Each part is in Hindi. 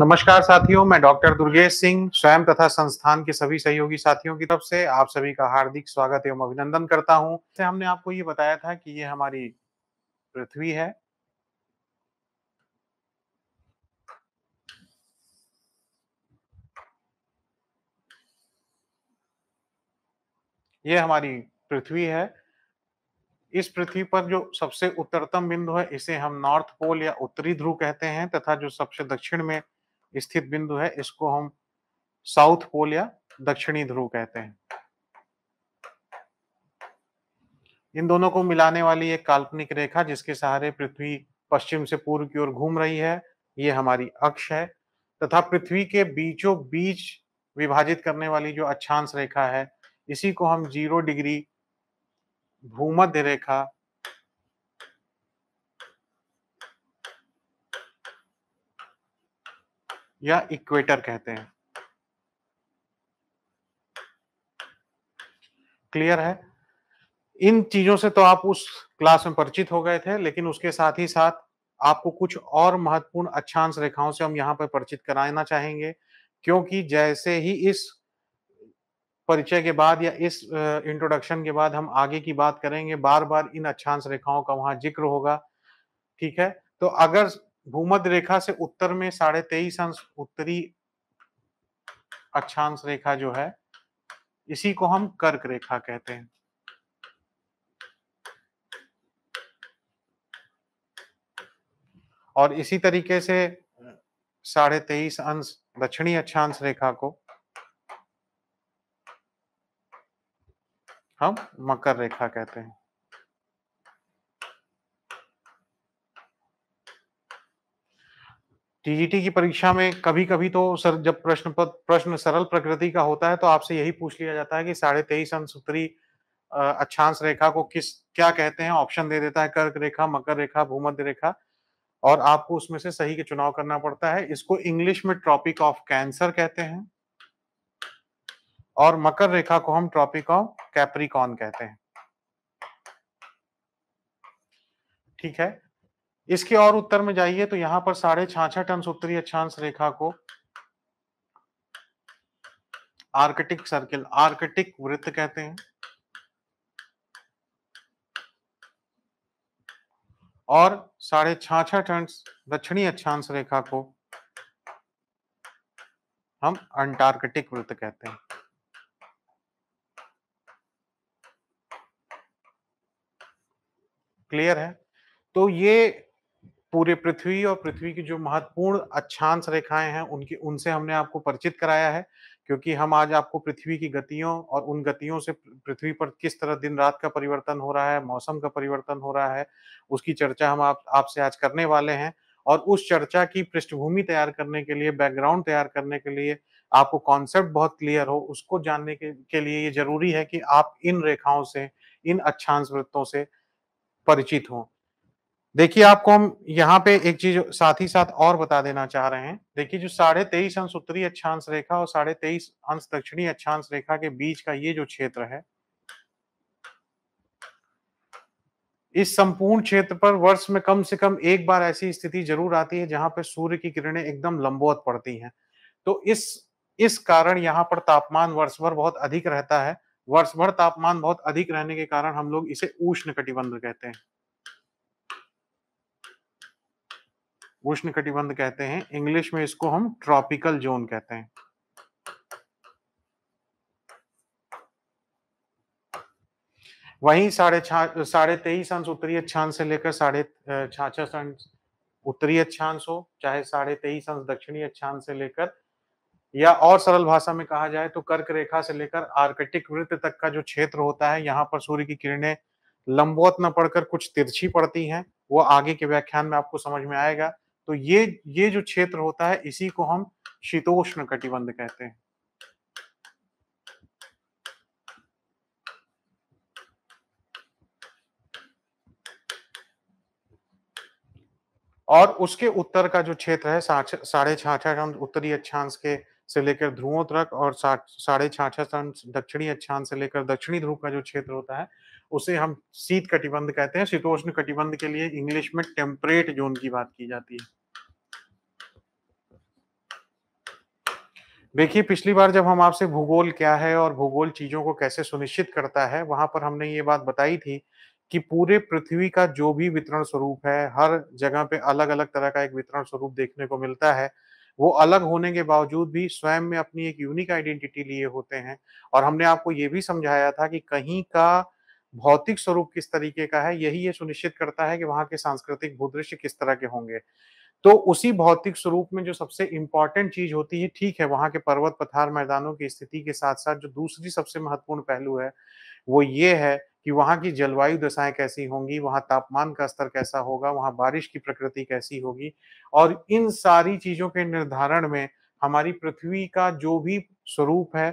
नमस्कार साथियों मैं डॉक्टर दुर्गेश सिंह स्वयं तथा संस्थान के सभी सहयोगी साथियों की तरफ से आप सभी का हार्दिक स्वागत एवं अभिनंदन करता हूं से हमने आपको ये बताया था कि ये हमारी पृथ्वी है ये हमारी पृथ्वी है इस पृथ्वी पर जो सबसे उत्तरतम बिंदु है इसे हम नॉर्थ पोल या उत्तरी ध्रुव कहते हैं तथा जो सबसे दक्षिण में स्थित बिंदु है इसको हम साउथ पोल या दक्षिणी ध्रुव कहते हैं इन दोनों को मिलाने वाली एक काल्पनिक रेखा जिसके सहारे पृथ्वी पश्चिम से पूर्व की ओर घूम रही है ये हमारी अक्ष है तथा पृथ्वी के बीचों बीच विभाजित करने वाली जो अक्षांश रेखा है इसी को हम जीरो डिग्री भूमध्य रेखा या इक्वेटर कहते हैं क्लियर है इन चीजों से तो आप उस क्लास में परिचित हो गए थे लेकिन उसके साथ ही साथ आपको कुछ और महत्वपूर्ण अक्षांश रेखाओं से हम यहाँ पर परिचित कराना चाहेंगे क्योंकि जैसे ही इस परिचय के बाद या इस इंट्रोडक्शन के बाद हम आगे की बात करेंगे बार बार इन अक्षांश रेखाओं का वहां जिक्र होगा ठीक है तो अगर भूमध्य रेखा से उत्तर में साढ़े तेईस अंश उत्तरी अक्षांश रेखा जो है इसी को हम कर्क रेखा कहते हैं और इसी तरीके से साढ़े तेईस अंश दक्षिणी अक्षांश रेखा को हम मकर रेखा कहते हैं टीजीटी की परीक्षा में कभी कभी तो सर जब प्रश्न प्रश्न सरल प्रकृति का होता है तो आपसे यही पूछ लिया जाता है कि साढ़े तेईस अंश उत्तरी अच्छांश रेखा को किस क्या कहते हैं ऑप्शन दे देता है कर्क रेखा मकर रेखा भूमध्य रेखा और आपको उसमें से सही के चुनाव करना पड़ता है इसको इंग्लिश में ट्रॉपिक ऑफ कैंसर कहते हैं और मकर रेखा को हम ट्रॉपिक ऑफ कैप्रिकॉन कहते हैं ठीक है इसके और उत्तर में जाइए तो यहां पर साढ़े छाछठ अंश उत्तरी अक्षांश रेखा को आर्कटिक सर्किल आर्कटिक वृत्त कहते हैं और साढ़े छाछठ अंश दक्षिणी अक्षांश रेखा को हम अंटार्कटिक वृत्त कहते हैं क्लियर है तो ये पूरे पृथ्वी और पृथ्वी की जो महत्वपूर्ण अक्षांश रेखाएं हैं उनकी उनसे हमने आपको परिचित कराया है क्योंकि हम आज आपको पृथ्वी की गतियों और उन गतियों से पृथ्वी पर किस तरह दिन रात का परिवर्तन हो रहा है मौसम का परिवर्तन हो रहा है उसकी चर्चा हम आप आपसे आज करने वाले हैं और उस चर्चा की पृष्ठभूमि तैयार करने के लिए बैकग्राउंड तैयार करने के लिए आपको कॉन्सेप्ट बहुत क्लियर हो उसको जानने के, के लिए ये जरूरी है कि आप इन रेखाओं से इन अक्षांश वृत्तों से परिचित हों देखिए आपको हम यहाँ पे एक चीज साथ ही साथ और बता देना चाह रहे हैं देखिए जो साढ़े तेईस अंश उत्तरी अक्षांश रेखा और साढ़े तेईस अंश दक्षिणी अक्षांश रेखा के बीच का ये जो क्षेत्र है इस संपूर्ण क्षेत्र पर वर्ष में कम से कम एक बार ऐसी स्थिति जरूर आती है जहां पर सूर्य की किरणें एकदम लंबवत पड़ती हैं तो इस इस कारण यहाँ पर तापमान वर्ष भर बहुत अधिक रहता है वर्ष भर तापमान बहुत अधिक रहने के कारण हम लोग इसे उष्ण कटिबंध कहते हैं उष्ण कटिबंध कहते हैं इंग्लिश में इसको हम ट्रॉपिकल जोन कहते हैं वहीं साढ़े छा साढ़े तेईस अंश उत्तरी अक्षांश से लेकर साढ़े छाछठ अंश उत्तरी अक्षांश हो चाहे साढ़े तेईस अंश दक्षिणी अक्षांश से लेकर या और सरल भाषा में कहा जाए तो कर्क रेखा से लेकर आर्कटिक वृत्त तक का जो क्षेत्र होता है यहाँ पर सूर्य की किरणें लंबवत न पड़कर कुछ तिरछी पड़ती हैं वो आगे के व्याख्यान में आपको समझ में आएगा तो ये ये जो क्षेत्र होता है इसी को हम शीतोष्ण कटिबंध कहते हैं और उसके उत्तर का जो क्षेत्र है साढ़े छाछठ उत्तरी अक्षांश के से लेकर ध्रुवों तक और साढ़े छाछठ दक्षिणी अक्षांश से लेकर दक्षिणी ध्रुव का जो क्षेत्र होता है उसे हम शीत कटिबंध कहते हैं शीतोष्ण कटिबंध के लिए इंग्लिश में टेम्परेट जोन की बात की जाती है देखिए पिछली बार जब हम आपसे भूगोल क्या है और भूगोल चीजों को कैसे सुनिश्चित करता है वहां पर हमने ये बात बताई थी कि पूरे पृथ्वी का जो भी वितरण स्वरूप है हर जगह पे अलग अलग तरह का एक वितरण स्वरूप देखने को मिलता है वो अलग होने के बावजूद भी स्वयं में अपनी एक यूनिक आइडेंटिटी लिए होते हैं और हमने आपको ये भी समझाया था कि कहीं का भौतिक स्वरूप किस तरीके का है यही ये सुनिश्चित करता है कि वहां के सांस्कृतिक भूदृश्य किस तरह के होंगे तो उसी भौतिक स्वरूप में जो सबसे इंपॉर्टेंट चीज होती है ठीक है वहां के पर्वत पथार मैदानों की स्थिति के साथ साथ जो दूसरी सबसे महत्वपूर्ण पहलू है वो ये है कि वहां की जलवायु दशाएं कैसी होंगी वहाँ तापमान का स्तर कैसा होगा वहाँ बारिश की प्रकृति कैसी होगी और इन सारी चीज़ों के निर्धारण में हमारी पृथ्वी का जो भी स्वरूप है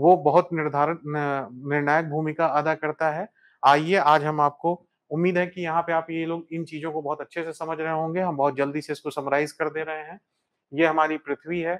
वो बहुत निर्धारण निर्णायक भूमिका अदा करता है आइए आज हम आपको उम्मीद है कि यहाँ पे आप ये लोग इन चीज़ों को बहुत अच्छे से समझ रहे होंगे हम बहुत जल्दी से इसको समराइज कर दे रहे हैं ये हमारी पृथ्वी है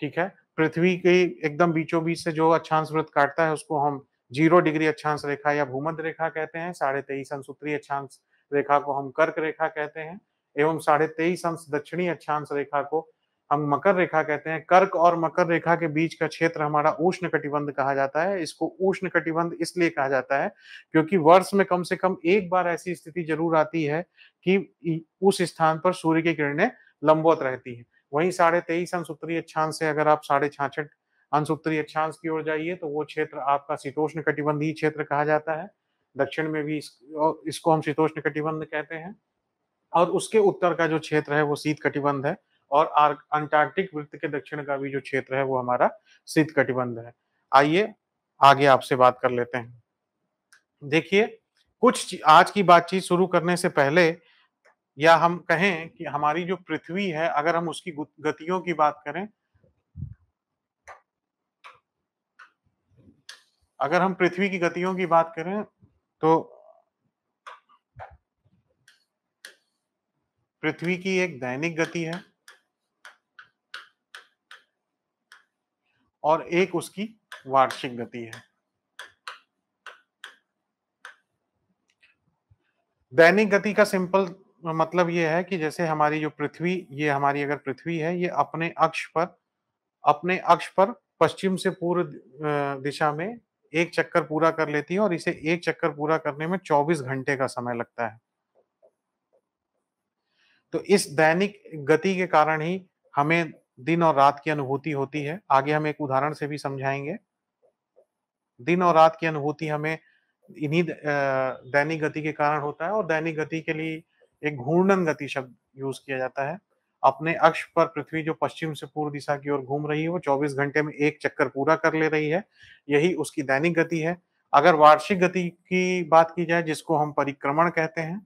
ठीक है पृथ्वी के एकदम बीचों बीच से जो अच्छांश व्रत काटता है उसको हम जीरो डिग्री अच्छांश रेखा या भूमध्य रेखा कहते हैं साढ़े तेईस अंश उत्तरी अच्छांश रेखा को हम कर्क रेखा कहते हैं एवं साढ़े तेईस अंश दक्षिणी अच्छांश रेखा को हम मकर रेखा कहते हैं कर्क और मकर रेखा के बीच का क्षेत्र हमारा उष्ण कटिबंध कहा जाता है इसको उष्ण कटिबंध इसलिए कहा जाता है क्योंकि वर्ष में कम से कम एक बार ऐसी स्थिति जरूर आती है कि उस स्थान पर सूर्य की किरणें लंबवत रहती है वहीं साढ़े तेईस अंश उत्तरी अक्षांश से अगर आप साढ़े छाछठ अंश उत्तरी अक्षांश की ओर जाइए तो वो क्षेत्र आपका शीतोष्ण कटिबंधीय क्षेत्र कहा जाता है दक्षिण में भी इसको हम शीतोष्ण कटिबंध कहते हैं और उसके उत्तर का जो क्षेत्र है वो शीत कटिबंध है और अंटार्कटिक वृत्त के दक्षिण का भी जो क्षेत्र है वो हमारा शीत कटिबंध है आइए आगे आपसे बात कर लेते हैं देखिए कुछ आज की बातचीत शुरू करने से पहले या हम कहें कि हमारी जो पृथ्वी है अगर हम उसकी गतियों की बात करें अगर हम पृथ्वी की गतियों की बात करें तो पृथ्वी की एक दैनिक गति है और एक उसकी वार्षिक गति है दैनिक गति का सिंपल मतलब यह है कि जैसे हमारी जो पृथ्वी ये हमारी अगर पृथ्वी है ये अपने अक्ष पर अपने अक्ष पर पश्चिम से पूर्व दिशा में एक चक्कर पूरा कर लेती है और इसे एक चक्कर पूरा करने में 24 घंटे का समय लगता है तो इस दैनिक गति के कारण ही हमें दिन और रात की अनुभूति होती है आगे हम एक उदाहरण से भी समझाएंगे दिन और रात की अनुभूति हमें इन्हीं दैनिक गति के कारण होता है और दैनिक गति के लिए एक घूर्णन गति शब्द यूज किया जाता है अपने अक्ष पर पृथ्वी जो पश्चिम से पूर्व दिशा की ओर घूम रही है वो 24 घंटे में एक चक्कर पूरा कर ले रही है यही उसकी दैनिक गति है अगर वार्षिक गति की बात की जाए जिसको हम परिक्रमण कहते हैं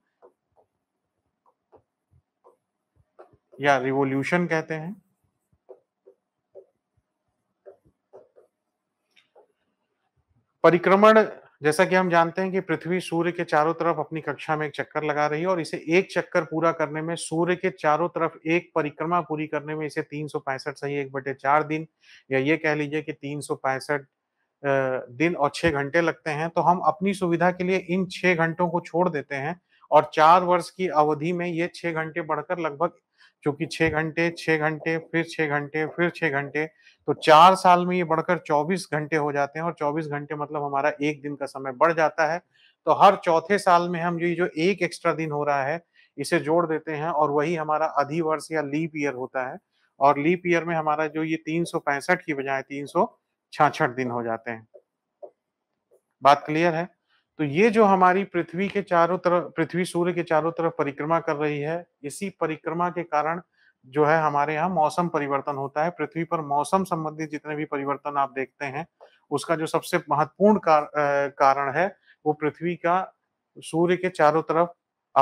या रिवोल्यूशन कहते हैं परिक्रमण जैसा कि हम जानते हैं कि पृथ्वी सूर्य के चारों तरफ अपनी कक्षा में एक चक्कर लगा रही है और इसे एक चक्कर पूरा करने में सूर्य के चारों तरफ एक परिक्रमा पूरी करने में इसे तीन सौ पैंसठ सही एक बटे चार दिन या ये कह लीजिए कि तीन सौ पैंसठ दिन और छह घंटे लगते हैं तो हम अपनी सुविधा के लिए इन छह घंटों को छोड़ देते हैं और चार वर्ष की अवधि में ये छह घंटे बढ़कर लगभग क्योंकि छह घंटे छह घंटे फिर छह घंटे फिर छह घंटे तो चार साल में ये बढ़कर चौबीस घंटे हो जाते हैं और चौबीस घंटे मतलब हमारा एक दिन का समय बढ़ जाता है तो हर चौथे साल में हम ये जो एक एक्स्ट्रा दिन हो रहा है इसे जोड़ देते हैं और वही हमारा अधिवर्ष या लीप ईयर होता है और लीप ईयर में हमारा जो ये तीन की बजाय तीन दिन हो जाते हैं बात क्लियर है तो ये जो हमारी पृथ्वी के चारों तरफ पृथ्वी सूर्य के चारों तरफ परिक्रमा कर रही है इसी परिक्रमा के कारण जो है हमारे यहाँ मौसम परिवर्तन होता है पृथ्वी पर मौसम संबंधी जितने भी परिवर्तन आप देखते हैं उसका जो सबसे महत्वपूर्ण कार, कारण है वो पृथ्वी का सूर्य के चारों तरफ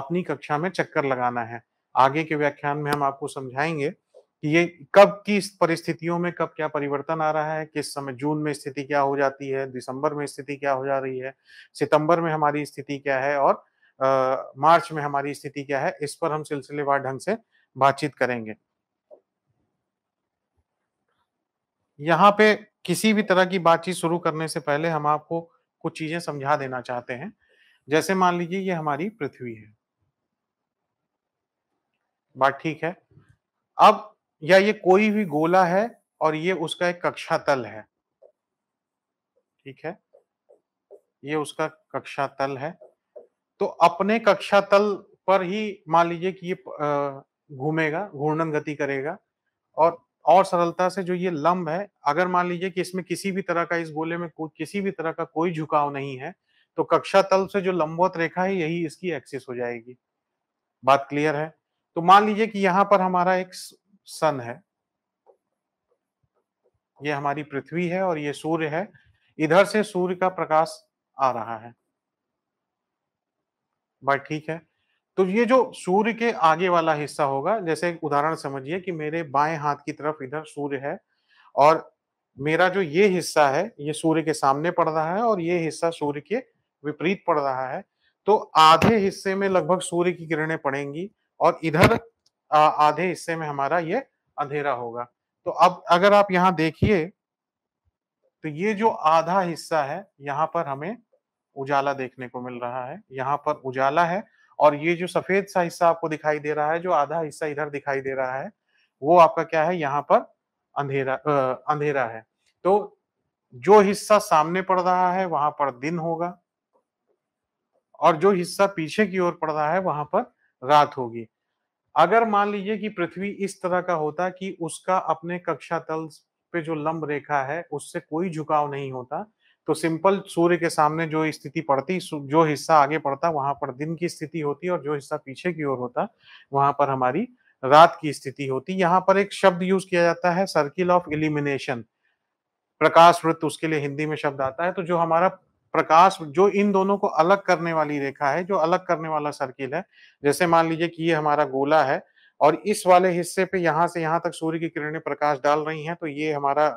अपनी कक्षा में चक्कर लगाना है आगे के व्याख्यान में हम आपको समझाएंगे कि ये कब की परिस्थितियों में कब क्या परिवर्तन आ रहा है किस समय जून में स्थिति क्या हो जाती है दिसंबर में स्थिति क्या हो जा रही है सितंबर में हमारी स्थिति क्या है और आ, मार्च में हमारी स्थिति क्या है इस पर हम सिलसिलेवार ढंग से बातचीत करेंगे यहाँ पे किसी भी तरह की बातचीत शुरू करने से पहले हम आपको कुछ चीजें समझा देना चाहते हैं जैसे मान लीजिए ये हमारी पृथ्वी है बात ठीक है अब या ये कोई भी गोला है और ये उसका एक कक्षा तल है ठीक है ये उसका कक्षा तल है तो अपने कक्षा तल पर ही मान लीजिए कि ये घूमेगा घूर्णन गति करेगा और और सरलता से जो ये लंब है अगर मान लीजिए कि इसमें किसी भी तरह का इस गोले में कोई किसी भी तरह का कोई झुकाव नहीं है तो कक्षा तल से जो लंबवत रेखा है यही इसकी एक्सिस हो जाएगी बात क्लियर है तो मान लीजिए कि यहाँ पर हमारा एक सन है ये हमारी पृथ्वी है और ये सूर्य है इधर से सूर्य का प्रकाश आ रहा है बात ठीक है तो ये जो सूर्य के आगे वाला हिस्सा होगा जैसे उदाहरण समझिए कि मेरे बाएं हाथ की तरफ इधर सूर्य है और मेरा जो ये हिस्सा है ये सूर्य के सामने पड़ रहा है और ये हिस्सा सूर्य के विपरीत पड़ रहा है तो आधे हिस्से में लगभग सूर्य की किरणें पड़ेंगी और इधर आधे हिस्से में हमारा ये अंधेरा होगा तो अब अगर आप यहां देखिए तो ये जो आधा हिस्सा है यहां पर हमें उजाला देखने को मिल रहा है यहां पर उजाला है और ये जो सफेद सा हिस्सा आपको दिखाई दे रहा है जो आधा हिस्सा इधर दिखाई दे रहा है वो आपका क्या है यहाँ पर अंधेरा आ, अंधेरा है तो जो हिस्सा सामने पड़ रहा है वहां पर दिन होगा और जो हिस्सा पीछे की ओर पड़ रहा है वहां पर रात होगी अगर मान लीजिए कि पृथ्वी इस तरह का होता कि उसका अपने कक्षा तल पे जो लंब रेखा है उससे कोई झुकाव नहीं होता तो सिंपल सूर्य के सामने जो स्थिति पड़ती जो हिस्सा आगे पड़ता वहां पर दिन की स्थिति होती और जो हिस्सा पीछे की ओर होता वहां पर हमारी रात की स्थिति होती यहाँ पर एक शब्द यूज किया जाता है सर्किल ऑफ इलिमिनेशन प्रकाश वृत्त उसके लिए हिंदी में शब्द आता है तो जो हमारा प्रकाश जो इन दोनों को अलग करने वाली रेखा है जो अलग करने वाला सर्किल है जैसे मान लीजिए कि ये हमारा गोला है और इस वाले हिस्से पे यहाँ से यहाँ तक सूर्य की किरणें प्रकाश डाल रही हैं तो ये हमारा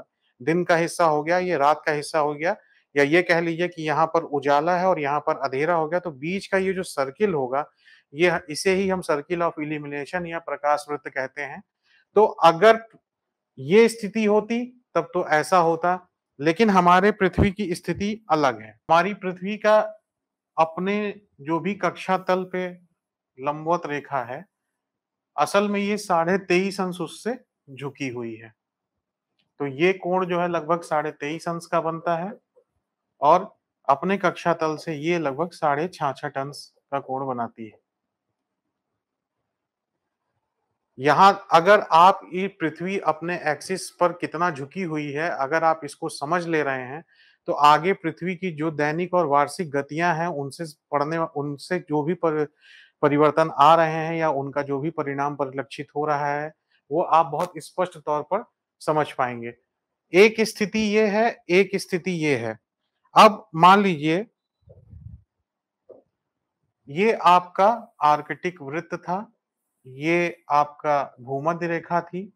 दिन का हिस्सा हो गया ये रात का हिस्सा हो गया या ये कह लीजिए कि यहाँ पर उजाला है और यहाँ पर अधेरा हो गया तो बीच का ये जो सर्किल होगा ये इसे ही हम सर्किल ऑफ इलिमिनेशन या प्रकाश वृत्त कहते हैं तो अगर ये स्थिति होती तब तो ऐसा होता लेकिन हमारे पृथ्वी की स्थिति अलग है हमारी पृथ्वी का अपने जो भी कक्षा तल पे लंबवत रेखा है असल में ये साढ़े तेईस अंश उससे झुकी हुई है तो ये कोण जो है लगभग साढ़े तेईस अंश का बनता है और अपने कक्षा तल से ये लगभग साढ़े छाछठ अंश का कोण बनाती है यहां अगर आप ये पृथ्वी अपने एक्सिस पर कितना झुकी हुई है अगर आप इसको समझ ले रहे हैं तो आगे पृथ्वी की जो दैनिक और वार्षिक गतियां हैं उनसे पढ़ने उनसे जो भी पर, परिवर्तन आ रहे हैं या उनका जो भी परिणाम परिलक्षित हो रहा है वो आप बहुत स्पष्ट तौर पर समझ पाएंगे एक स्थिति ये है एक स्थिति ये है अब मान लीजिए ये आपका आर्कटिक वृत्त था ये आपका भूमध्य रेखा थी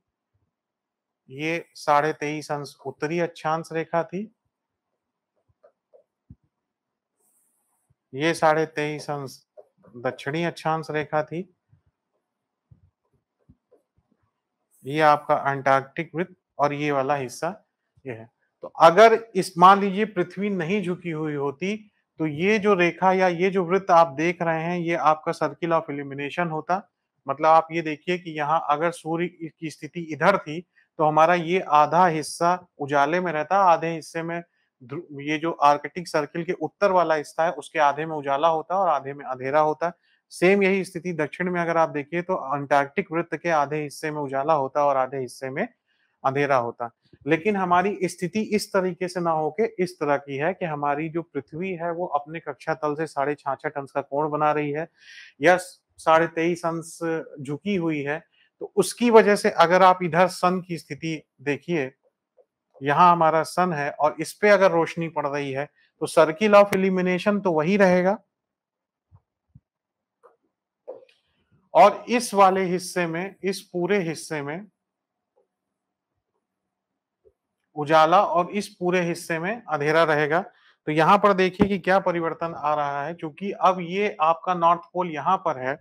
ये साढ़े तेईस अंश उत्तरी अक्षांश रेखा थी ये साढ़े तेईस अंश दक्षिणी अक्षांश रेखा थी ये आपका अंटार्कटिक वृत्त और ये वाला हिस्सा ये है तो अगर इस मान लीजिए पृथ्वी नहीं झुकी हुई होती तो ये जो रेखा या ये जो वृत्त आप देख रहे हैं ये आपका सर्किल ऑफ इलिमिनेशन होता मतलब आप ये देखिए कि यहाँ अगर सूर्य की स्थिति इधर थी तो हमारा ये आधा हिस्सा उजाले में रहता आधे हिस्से में ये जो आर्कटिक सर्किल के उत्तर वाला हिस्सा है उसके आधे में उजाला होता है और आधे में अंधेरा होता है सेम यही स्थिति दक्षिण में अगर आप देखिए तो अंटार्कटिक वृत्त के आधे हिस्से में उजाला होता और आधे हिस्से में अंधेरा होता लेकिन हमारी स्थिति इस तरीके से ना होके इस तरह की है कि हमारी जो पृथ्वी है वो अपने कक्षा तल से साढ़े छाछठ अंश का कोण बना रही है यस साढ़े तेईस अंश झुकी हुई है तो उसकी वजह से अगर आप इधर सन की स्थिति देखिए यहाँ हमारा सन है और इस पे अगर रोशनी पड़ रही है तो सर्किल ऑफ इलिमिनेशन तो वही रहेगा और इस वाले हिस्से में इस पूरे हिस्से में उजाला और इस पूरे हिस्से में अंधेरा रहेगा तो यहां पर देखिए कि क्या परिवर्तन आ रहा है क्योंकि अब ये आपका नॉर्थ पोल यहां पर है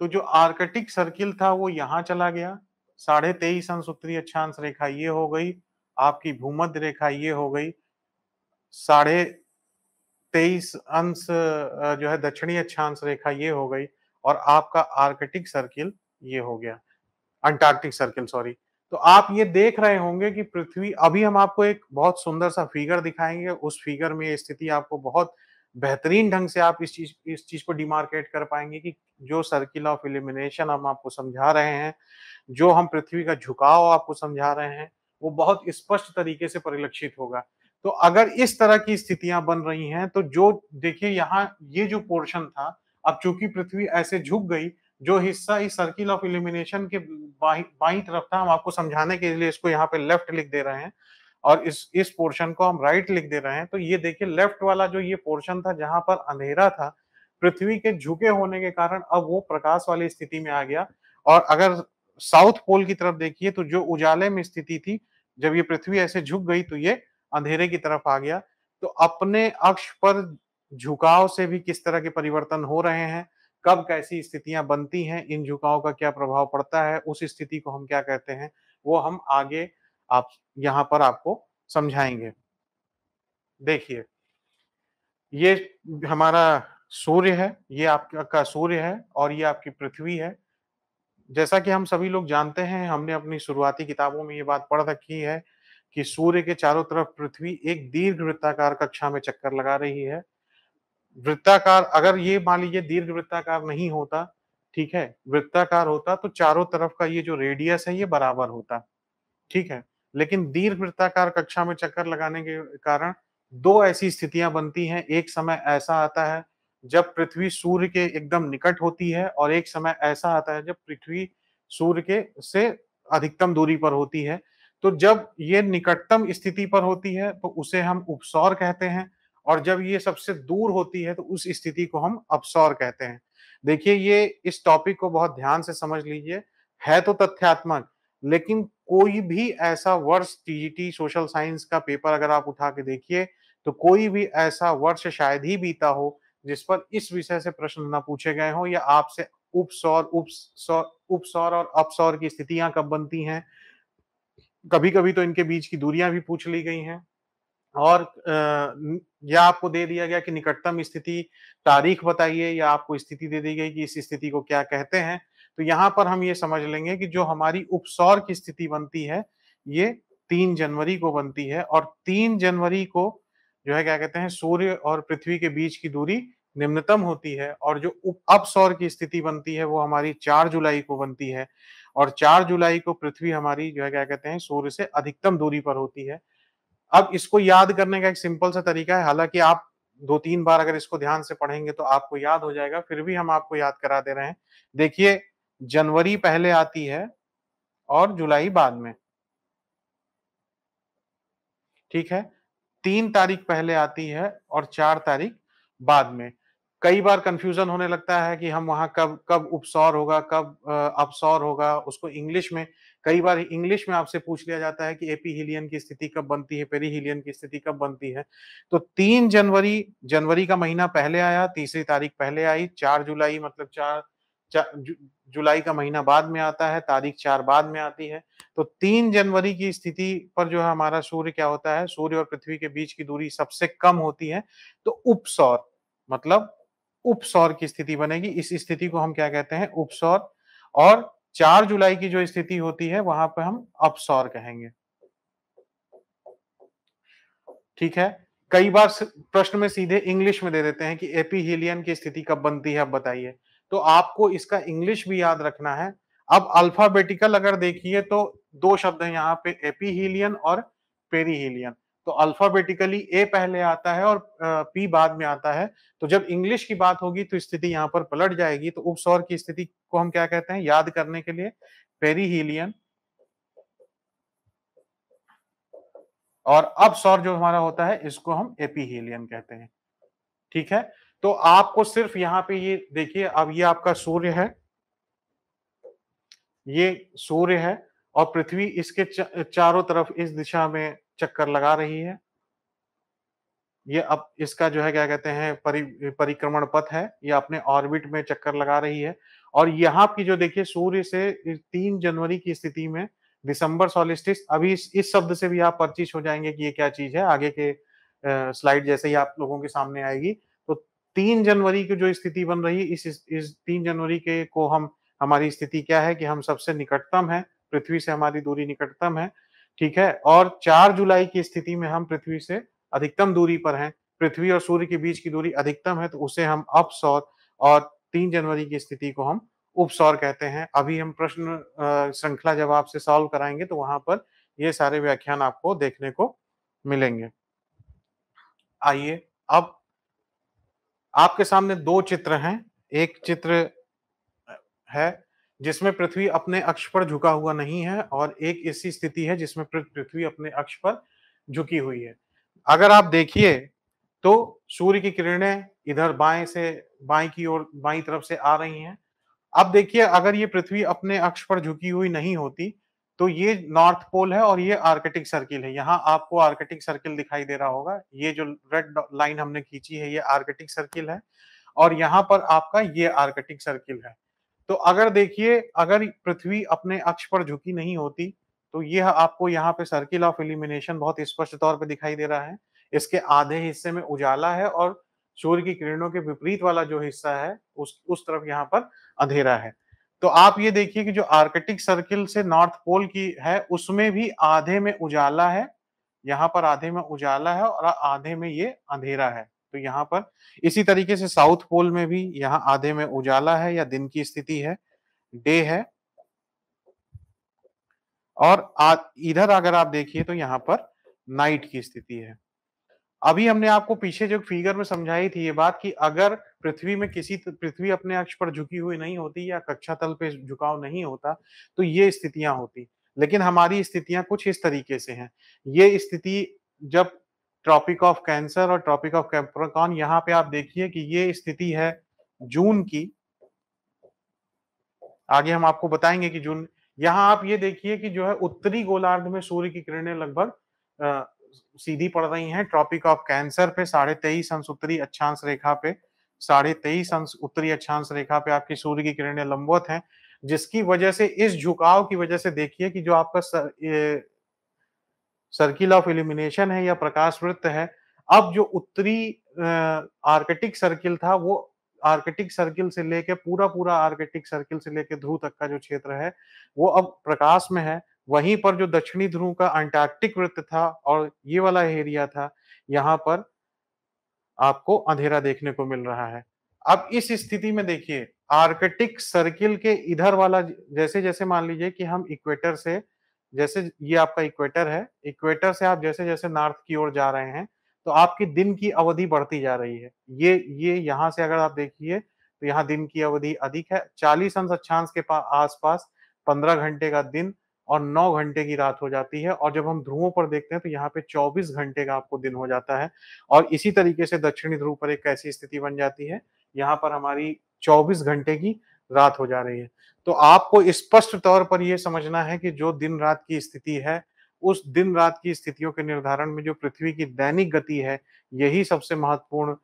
तो जो आर्कटिक सर्किल था वो यहाँ चला गया साढ़े तेईस अंश उत्तरी अक्षांश रेखा ये हो गई आपकी भूमध्य रेखा ये हो गई साढ़े तेईस अंश जो है दक्षिणी अक्षांश रेखा ये हो गई और आपका आर्कटिक सर्किल ये हो गया अंटार्कटिक सर्किल सॉरी तो आप ये देख रहे होंगे कि पृथ्वी अभी हम आपको एक बहुत सुंदर सा फिगर दिखाएंगे उस फिगर में स्थिति आपको बहुत बेहतरीन ढंग से आप इस चीज इस चीज को डिमार्केट कर पाएंगे कि जो सर्किल ऑफ इलिमिनेशन हम आपको समझा रहे हैं जो हम पृथ्वी का झुकाव आपको समझा रहे हैं वो बहुत स्पष्ट तरीके से परिलक्षित होगा तो अगर इस तरह की स्थितियां बन रही हैं तो जो देखिए यहाँ ये जो पोर्शन था अब चूंकि पृथ्वी ऐसे झुक गई जो हिस्सा इस सर्किल ऑफ इलिमिनेशन के बाई बाई तरफ था हम आपको समझाने के लिए इसको यहाँ पे लेफ्ट लिख दे रहे हैं और इस इस पोर्शन को हम राइट लिख दे रहे हैं तो ये देखिए लेफ्ट वाला जो ये पोर्शन था जहां पर अंधेरा था पृथ्वी के झुके होने के कारण अब वो प्रकाश वाली स्थिति में आ गया और अगर साउथ पोल की तरफ देखिए तो जो उजाले में स्थिति थी जब ये पृथ्वी ऐसे झुक गई तो ये अंधेरे की तरफ आ गया तो अपने अक्ष पर झुकाव से भी किस तरह के परिवर्तन हो रहे हैं कब कैसी स्थितियां बनती हैं इन झुकाव का क्या प्रभाव पड़ता है उस स्थिति को हम क्या कहते हैं वो हम आगे आप यहां पर आपको समझाएंगे देखिए ये हमारा सूर्य है ये आपका सूर्य है और ये आपकी पृथ्वी है जैसा कि हम सभी लोग जानते हैं हमने अपनी शुरुआती किताबों में ये बात पढ़ रखी है कि सूर्य के चारों तरफ पृथ्वी एक दीर्घ वृत्ताकार कक्षा में चक्कर लगा रही है वृत्ताकार अगर ये मान लीजिए दीर्घ वृत्ताकार नहीं होता ठीक है वृत्ताकार होता तो चारों तरफ का ये जो रेडियस है ये बराबर होता ठीक है लेकिन दीर्घ वृत्ताकार कक्षा में चक्कर लगाने के कारण दो ऐसी स्थितियां बनती हैं एक समय ऐसा आता है जब पृथ्वी सूर्य के एकदम निकट होती है और एक समय ऐसा आता है जब पृथ्वी सूर्य के से अधिकतम दूरी पर होती है तो जब ये निकटतम स्थिति पर होती है तो उसे हम उपसौर कहते हैं और जब ये सबसे दूर होती है तो उस स्थिति को हम अपसौर कहते हैं देखिए ये इस टॉपिक को बहुत ध्यान से समझ लीजिए है तो तथ्यात्मक लेकिन कोई भी ऐसा वर्ष टीजीटी सोशल साइंस का पेपर अगर आप उठा के देखिए तो कोई भी ऐसा वर्ष शायद ही बीता हो जिस पर इस विषय से प्रश्न ना पूछे गए हों या आपसे उपसौर उपसौर उपसौर और अपसौर की स्थितियां कब बनती हैं कभी कभी तो इनके बीच की दूरियां भी पूछ ली गई हैं और यह आपको दे दिया गया कि निकटतम स्थिति तारीख बताइए या आपको स्थिति दे दी गई कि इस स्थिति को क्या कहते हैं तो यहां पर हम ये समझ लेंगे कि जो हमारी उपसौर की स्थिति बनती है ये तीन जनवरी को बनती है और तीन जनवरी को जो है क्या कहते हैं सूर्य और पृथ्वी के बीच की दूरी निम्नतम होती है और जो अपसौर की स्थिति बनती है वो हमारी चार जुलाई को बनती है और चार जुलाई को पृथ्वी हमारी जो है क्या कहते हैं सूर्य से अधिकतम दूरी पर होती है अब इसको याद करने का एक सिंपल सा तरीका है हालांकि आप दो तीन बार अगर इसको ध्यान से पढ़ेंगे तो आपको याद हो जाएगा फिर भी हम आपको याद करा दे रहे हैं देखिए जनवरी पहले आती है और जुलाई बाद में ठीक है तीन तारीख पहले आती है और चार तारीख बाद में कई बार कंफ्यूजन होने लगता है कि हम वहां कब कब उपसौर होगा कब अपसौर होगा उसको इंग्लिश में कई बार इंग्लिश में आपसे पूछ लिया जाता है कि एपी हिलियन की स्थिति कब बनती है पेरी हिलियन की स्थिति कब बनती है तो तीन जनवरी जनवरी का महीना पहले आया तीसरी तारीख पहले आई चार जुलाई मतलब चार जु, जुलाई का महीना बाद में आता है तारीख चार बाद में आती है तो तीन जनवरी की स्थिति पर जो है हमारा सूर्य क्या होता है सूर्य और पृथ्वी के बीच की दूरी सबसे कम होती है तो उपसौर मतलब उपसौर की स्थिति बनेगी इस स्थिति को हम क्या कहते हैं उपसौर और चार जुलाई की जो स्थिति होती है वहां पर हम अपसौर कहेंगे ठीक है कई बार प्रश्न में सीधे इंग्लिश में दे देते हैं कि एपीहीलियन की स्थिति कब बनती है आप बताइए तो आपको इसका इंग्लिश भी याद रखना है अब अल्फाबेटिकल अगर देखिए तो दो शब्द हैं यहाँ पे एपीहीलियन और पेरीहीलियन तो अल्फाबेटिकली ए पहले आता है और पी बाद में आता है तो जब इंग्लिश की बात होगी तो स्थिति यहाँ पर पलट जाएगी तो उपसौर की स्थिति को हम क्या कहते हैं याद करने के लिए पेरीहीलियन और अब सौर जो हमारा होता है इसको हम एपीहीलियन कहते हैं ठीक है तो आपको सिर्फ यहाँ पे ये देखिए अब ये आपका सूर्य है ये सूर्य है और पृथ्वी इसके चारों तरफ इस दिशा में चक्कर लगा रही है ये अब इसका जो है क्या कहते हैं परि परिक्रमण पथ है ये अपने ऑर्बिट में चक्कर लगा रही है और यहाँ की जो देखिए सूर्य से तीन जनवरी की स्थिति में दिसंबर सॉलिस्टिस अभी इस, इस शब्द से भी आप परिचित हो जाएंगे कि ये क्या चीज है आगे के स्लाइड जैसे ही आप लोगों के सामने आएगी तीन जनवरी की जो स्थिति बन रही है इस, इस, इस तीन जनवरी के को हम हमारी स्थिति क्या है कि हम सबसे निकटतम है पृथ्वी से हमारी दूरी निकटतम है ठीक है और चार जुलाई की स्थिति में हम पृथ्वी से अधिकतम दूरी पर हैं पृथ्वी और सूर्य के बीच की दूरी अधिकतम है तो उसे हम अपसौर और तीन जनवरी की स्थिति को हम उपसौर कहते हैं अभी हम प्रश्न श्रृंखला जब आपसे सॉल्व कराएंगे तो वहां पर ये सारे व्याख्यान आपको देखने को मिलेंगे आइए अब आपके सामने दो चित्र हैं एक चित्र है जिसमें पृथ्वी अपने अक्ष पर झुका हुआ नहीं है और एक ऐसी स्थिति है जिसमें पृथ्वी अपने अक्ष पर झुकी हुई है अगर आप देखिए तो सूर्य की किरणें इधर बाएं से बाएं की ओर बाई तरफ से आ रही हैं अब देखिए अगर ये पृथ्वी अपने अक्ष पर झुकी हुई नहीं होती तो ये नॉर्थ पोल है और ये आर्कटिक सर्किल है यहाँ आपको आर्कटिक सर्किल दिखाई दे रहा होगा ये जो रेड लाइन हमने खींची है ये आर्कटिक सर्किल है और यहाँ पर आपका ये आर्कटिक सर्किल है तो अगर देखिए अगर पृथ्वी अपने अक्ष पर झुकी नहीं होती तो यह आपको यहाँ पे सर्किल ऑफ इलिमिनेशन बहुत स्पष्ट तौर पर दिखाई दे रहा है इसके आधे हिस्से में उजाला है और सूर्य की किरणों के विपरीत वाला जो हिस्सा है उस उस तरफ यहाँ पर अंधेरा है तो आप ये देखिए कि जो आर्कटिक सर्किल से नॉर्थ पोल की है उसमें भी आधे में उजाला है यहाँ पर आधे में उजाला है और आधे में ये अंधेरा है तो यहाँ पर इसी तरीके से साउथ पोल में भी यहाँ आधे में उजाला है या दिन की स्थिति है डे है और इधर अगर आप देखिए तो यहाँ पर नाइट की स्थिति है अभी हमने आपको पीछे जो फिगर में समझाई थी ये बात कि अगर पृथ्वी में किसी पृथ्वी अपने अक्ष पर झुकी हुई नहीं होती या कक्षा तल पे झुकाव नहीं होता तो ये स्थितियां होती लेकिन हमारी स्थितियां कुछ इस तरीके से हैं ये स्थिति जब ट्रॉपिक ऑफ कैंसर और ट्रॉपिक ऑफ कैप्रकॉन यहाँ पे आप देखिए कि ये स्थिति है जून की आगे हम आपको बताएंगे कि जून यहाँ आप ये देखिए कि जो है उत्तरी गोलार्ध में सूर्य की किरणें लगभग सीधी पड़ रही हैं ट्रॉपिक ऑफ कैंसर पे साढ़े तेईस अंश उत्तरी अक्षांश रेखा पे साढ़े तेईस अंश उत्तरी अक्षांश रेखा पे आपकी सूर्य की किरणें लंबवत हैं जिसकी वजह से इस झुकाव की वजह से देखिए कि जो आपका सर, ए, सर्किल ऑफ इल्यूमिनेशन है या प्रकाश वृत्त है अब जो उत्तरी आर्कटिक सर्किल था वो आर्कटिक सर्किल से लेके पूरा पूरा आर्कटिक सर्किल से लेके ध्रुव तक का जो क्षेत्र है वो अब प्रकाश में है वहीं पर जो दक्षिणी ध्रुव का अंटार्कटिक वृत्त था और ये वाला एरिया था यहाँ पर आपको अंधेरा देखने को मिल रहा है अब इस स्थिति में देखिए आर्कटिक सर्किल के इधर वाला जैसे जैसे मान लीजिए कि हम इक्वेटर से जैसे ये आपका इक्वेटर है इक्वेटर से आप जैसे जैसे नॉर्थ की ओर जा रहे हैं तो आपकी दिन की अवधि बढ़ती जा रही है ये ये यहाँ से अगर आप देखिए तो यहाँ दिन की अवधि अधिक है चालीस अंश अच्छांश के आसपास पंद्रह घंटे का दिन और 9 घंटे की रात हो जाती है और जब हम ध्रुवों पर देखते हैं तो यहाँ पे 24 घंटे का आपको दिन हो जाता है और इसी तरीके से दक्षिणी ध्रुव पर एक ऐसी स्थिति बन जाती है यहाँ पर हमारी 24 घंटे की रात हो जा रही है तो आपको स्पष्ट तौर पर यह समझना है कि जो दिन रात की स्थिति है उस दिन रात की स्थितियों के निर्धारण में जो पृथ्वी की दैनिक गति है यही सबसे महत्वपूर्ण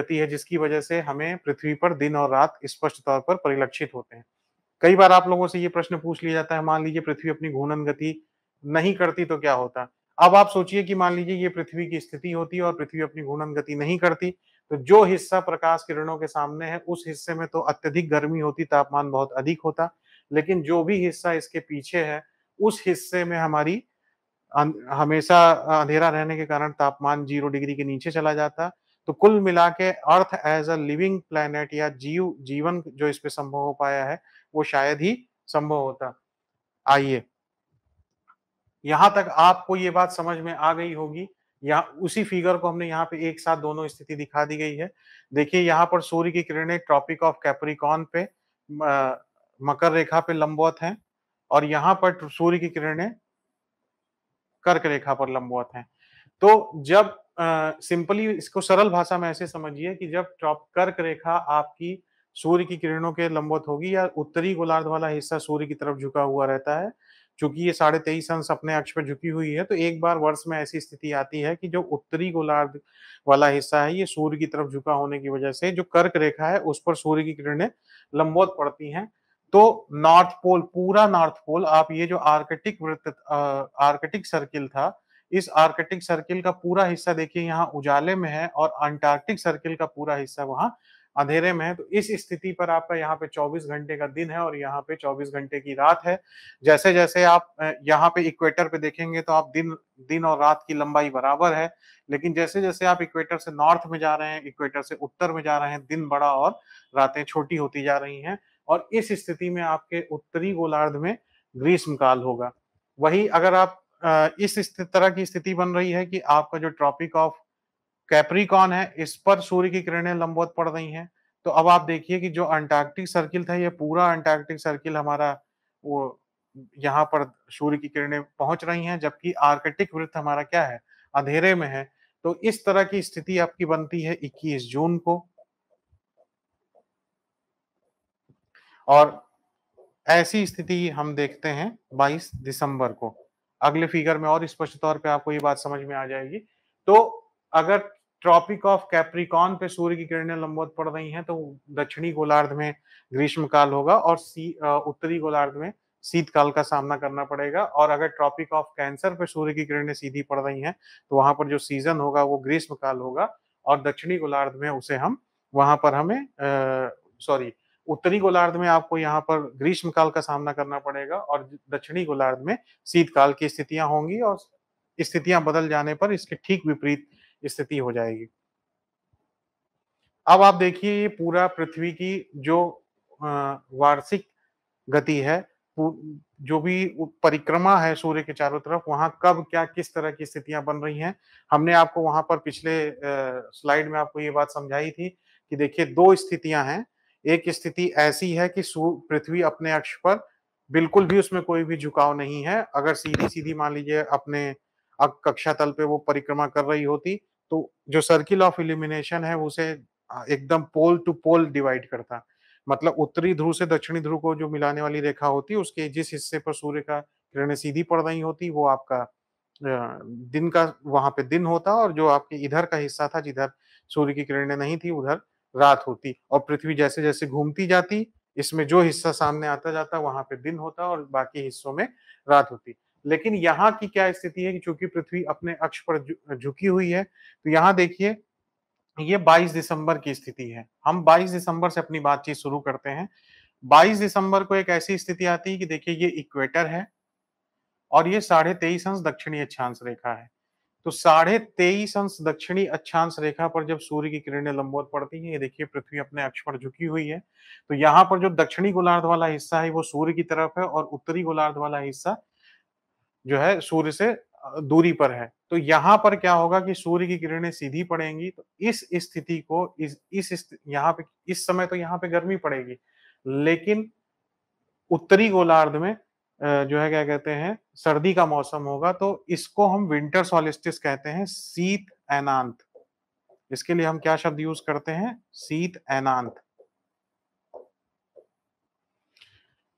गति है जिसकी वजह से हमें पृथ्वी पर दिन और रात स्पष्ट तौर पर परिलक्षित होते हैं कई बार आप लोगों से ये प्रश्न पूछ लिया जाता है मान लीजिए पृथ्वी अपनी घूर्णन गति नहीं करती तो क्या होता अब आप सोचिए कि मान लीजिए ये पृथ्वी की स्थिति होती है और पृथ्वी अपनी घूर्णन गति नहीं करती तो जो हिस्सा प्रकाश किरणों के सामने है उस हिस्से में तो अत्यधिक गर्मी होती तापमान बहुत अधिक होता लेकिन जो भी हिस्सा इसके पीछे है उस हिस्से में हमारी अं, हमेशा अंधेरा रहने के कारण तापमान जीरो डिग्री के नीचे चला जाता तो कुल मिला के earth as a living planet या जीव जीवन जो इस पे संभव हो पाया है वो शायद ही संभव होता आइए यहां तक आपको ये बात समझ में आ गई होगी यहाँ उसी फिगर को हमने यहाँ पे एक साथ दोनों स्थिति दिखा दी गई है देखिए यहाँ पर सूर्य की किरणें ट्रॉपिक ऑफ कैप्रिकॉन पे मकर रेखा पे लंबवत हैं और यहाँ पर सूर्य की किरणें कर्क रेखा पर लंबवत हैं तो जब सिंपली इसको सरल भाषा में ऐसे समझिए कि जब कर्क रेखा आपकी सूर्य की किरणों के लंबवत होगी या उत्तरी गोलार्ध वाला हिस्सा सूर्य की तरफ झुका हुआ रहता है क्योंकि ये साढ़े तेईस अंश अपने अक्ष पर झुकी हुई है तो एक बार वर्ष में ऐसी स्थिति आती है कि जो उत्तरी गोलार्ध वाला हिस्सा है ये सूर्य की तरफ झुका होने की वजह से जो कर्क रेखा है उस पर सूर्य की किरणें लंबवत पड़ती हैं तो नॉर्थ पोल पूरा नॉर्थ पोल आप ये जो आर्कटिक वृत्त आर्कटिक सर्किल था इस आर्कटिक सर्किल का पूरा हिस्सा देखिए यहाँ उजाले में है और अंटार्कटिक सर्किल का पूरा हिस्सा वहां अंधेरे में है तो इस स्थिति पर आपका यहाँ पे 24 घंटे का दिन है और यहाँ पे 24 घंटे की रात है जैसे जैसे आप यहाँ पे इक्वेटर पे देखेंगे तो आप दिन दिन और रात की लंबाई बराबर है लेकिन जैसे जैसे आप इक्वेटर से नॉर्थ में जा रहे हैं इक्वेटर से उत्तर में जा रहे हैं दिन बड़ा और रातें छोटी होती जा रही हैं और इस स्थिति में आपके उत्तरी गोलार्ध में ग्रीष्म काल होगा वही अगर आप इस तरह की स्थिति बन रही है कि आपका जो ट्रॉपिक ऑफ कैप्रिकॉन है इस पर सूर्य की किरणें लंबवत पड़ रही हैं तो अब आप देखिए कि जो अंटार्कटिक सर्किल था ये पूरा अंटार्कटिक सर्किल हमारा वो यहाँ पर सूर्य की किरणें पहुंच रही हैं जबकि आर्कटिक वृत्त हमारा क्या है अंधेरे में है तो इस तरह की स्थिति आपकी बनती है 21 जून को और ऐसी स्थिति हम देखते हैं 22 दिसंबर को अगले फिगर में और स्पष्ट तौर पे आपको ये बात समझ में आ जाएगी तो अगर ट्रॉपिक ऑफ कैप्रिकॉन पे सूर्य की किरणें लंबवत पड़ रही हैं तो दक्षिणी गोलार्ध में ग्रीष्म काल होगा और सी उत्तरी गोलार्ध में शीतकाल का सामना करना पड़ेगा और अगर ट्रॉपिक ऑफ कैंसर पे सूर्य की किरणें सीधी पड़ रही हैं तो वहां पर जो सीजन होगा वो ग्रीष्म काल होगा और दक्षिणी गोलार्ध में उसे हम वहां पर हमें सॉरी उत्तरी गोलार्ध में आपको यहाँ पर ग्रीष्म काल का सामना करना पड़ेगा और दक्षिणी गोलार्ध में शीतकाल की स्थितियां होंगी और स्थितियां बदल जाने पर इसके ठीक विपरीत स्थिति हो जाएगी अब आप देखिए ये पूरा पृथ्वी की जो वार्षिक गति है जो भी परिक्रमा है सूर्य के चारों तरफ वहां कब क्या किस तरह की स्थितियां बन रही हैं हमने आपको वहां पर पिछले स्लाइड में आपको ये बात समझाई थी कि देखिए दो स्थितियां हैं एक स्थिति ऐसी है कि पृथ्वी अपने अक्ष पर बिल्कुल भी उसमें कोई भी झुकाव नहीं है अगर सीधी सीधी मान लीजिए अपने कक्षा तल पे वो परिक्रमा कर रही होती तो जो सर्किल ऑफ इलिमिनेशन है उसे एकदम पोल टू पोल डिवाइड करता मतलब उत्तरी ध्रुव से दक्षिणी ध्रुव को जो मिलाने वाली रेखा होती है उसके जिस हिस्से पर सूर्य का किरणें सीधी पड़ रही होती वो आपका दिन का वहां पे दिन होता और जो आपके इधर का हिस्सा था जिधर सूर्य की किरणें नहीं थी उधर रात होती और पृथ्वी जैसे जैसे घूमती जाती इसमें जो हिस्सा सामने आता जाता वहां पे दिन होता और बाकी हिस्सों में रात होती लेकिन यहाँ की क्या स्थिति है कि चूंकि पृथ्वी अपने अक्ष पर झुकी हुई है तो यहाँ देखिए ये 22 दिसंबर की स्थिति है हम 22 दिसंबर से अपनी बातचीत शुरू करते हैं 22 दिसंबर को एक ऐसी स्थिति आती है कि देखिए ये इक्वेटर है और ये साढ़े तेईस अंश दक्षिणी अक्षांश रेखा है तो साढ़े तेईस अंश दक्षिणी अक्षांश रेखा पर जब सूर्य की किरणें लंबवत पड़ती हैं ये देखिए पृथ्वी अपने अक्ष पर झुकी हुई है तो यहाँ पर जो दक्षिणी गोलार्ध वाला हिस्सा है वो सूर्य की तरफ है और उत्तरी गोलार्ध वाला हिस्सा जो है सूर्य से दूरी पर है तो यहाँ पर क्या होगा कि सूर्य की किरणें सीधी पड़ेंगी तो इस स्थिति को इस इस यहाँ पे इस समय तो यहाँ पे गर्मी पड़ेगी लेकिन उत्तरी गोलार्ध में जो है क्या कहते हैं सर्दी का मौसम होगा तो इसको हम विंटर सॉलिस्टिस कहते हैं शीत एनांत इसके लिए हम क्या शब्द यूज करते हैं शीत एनांत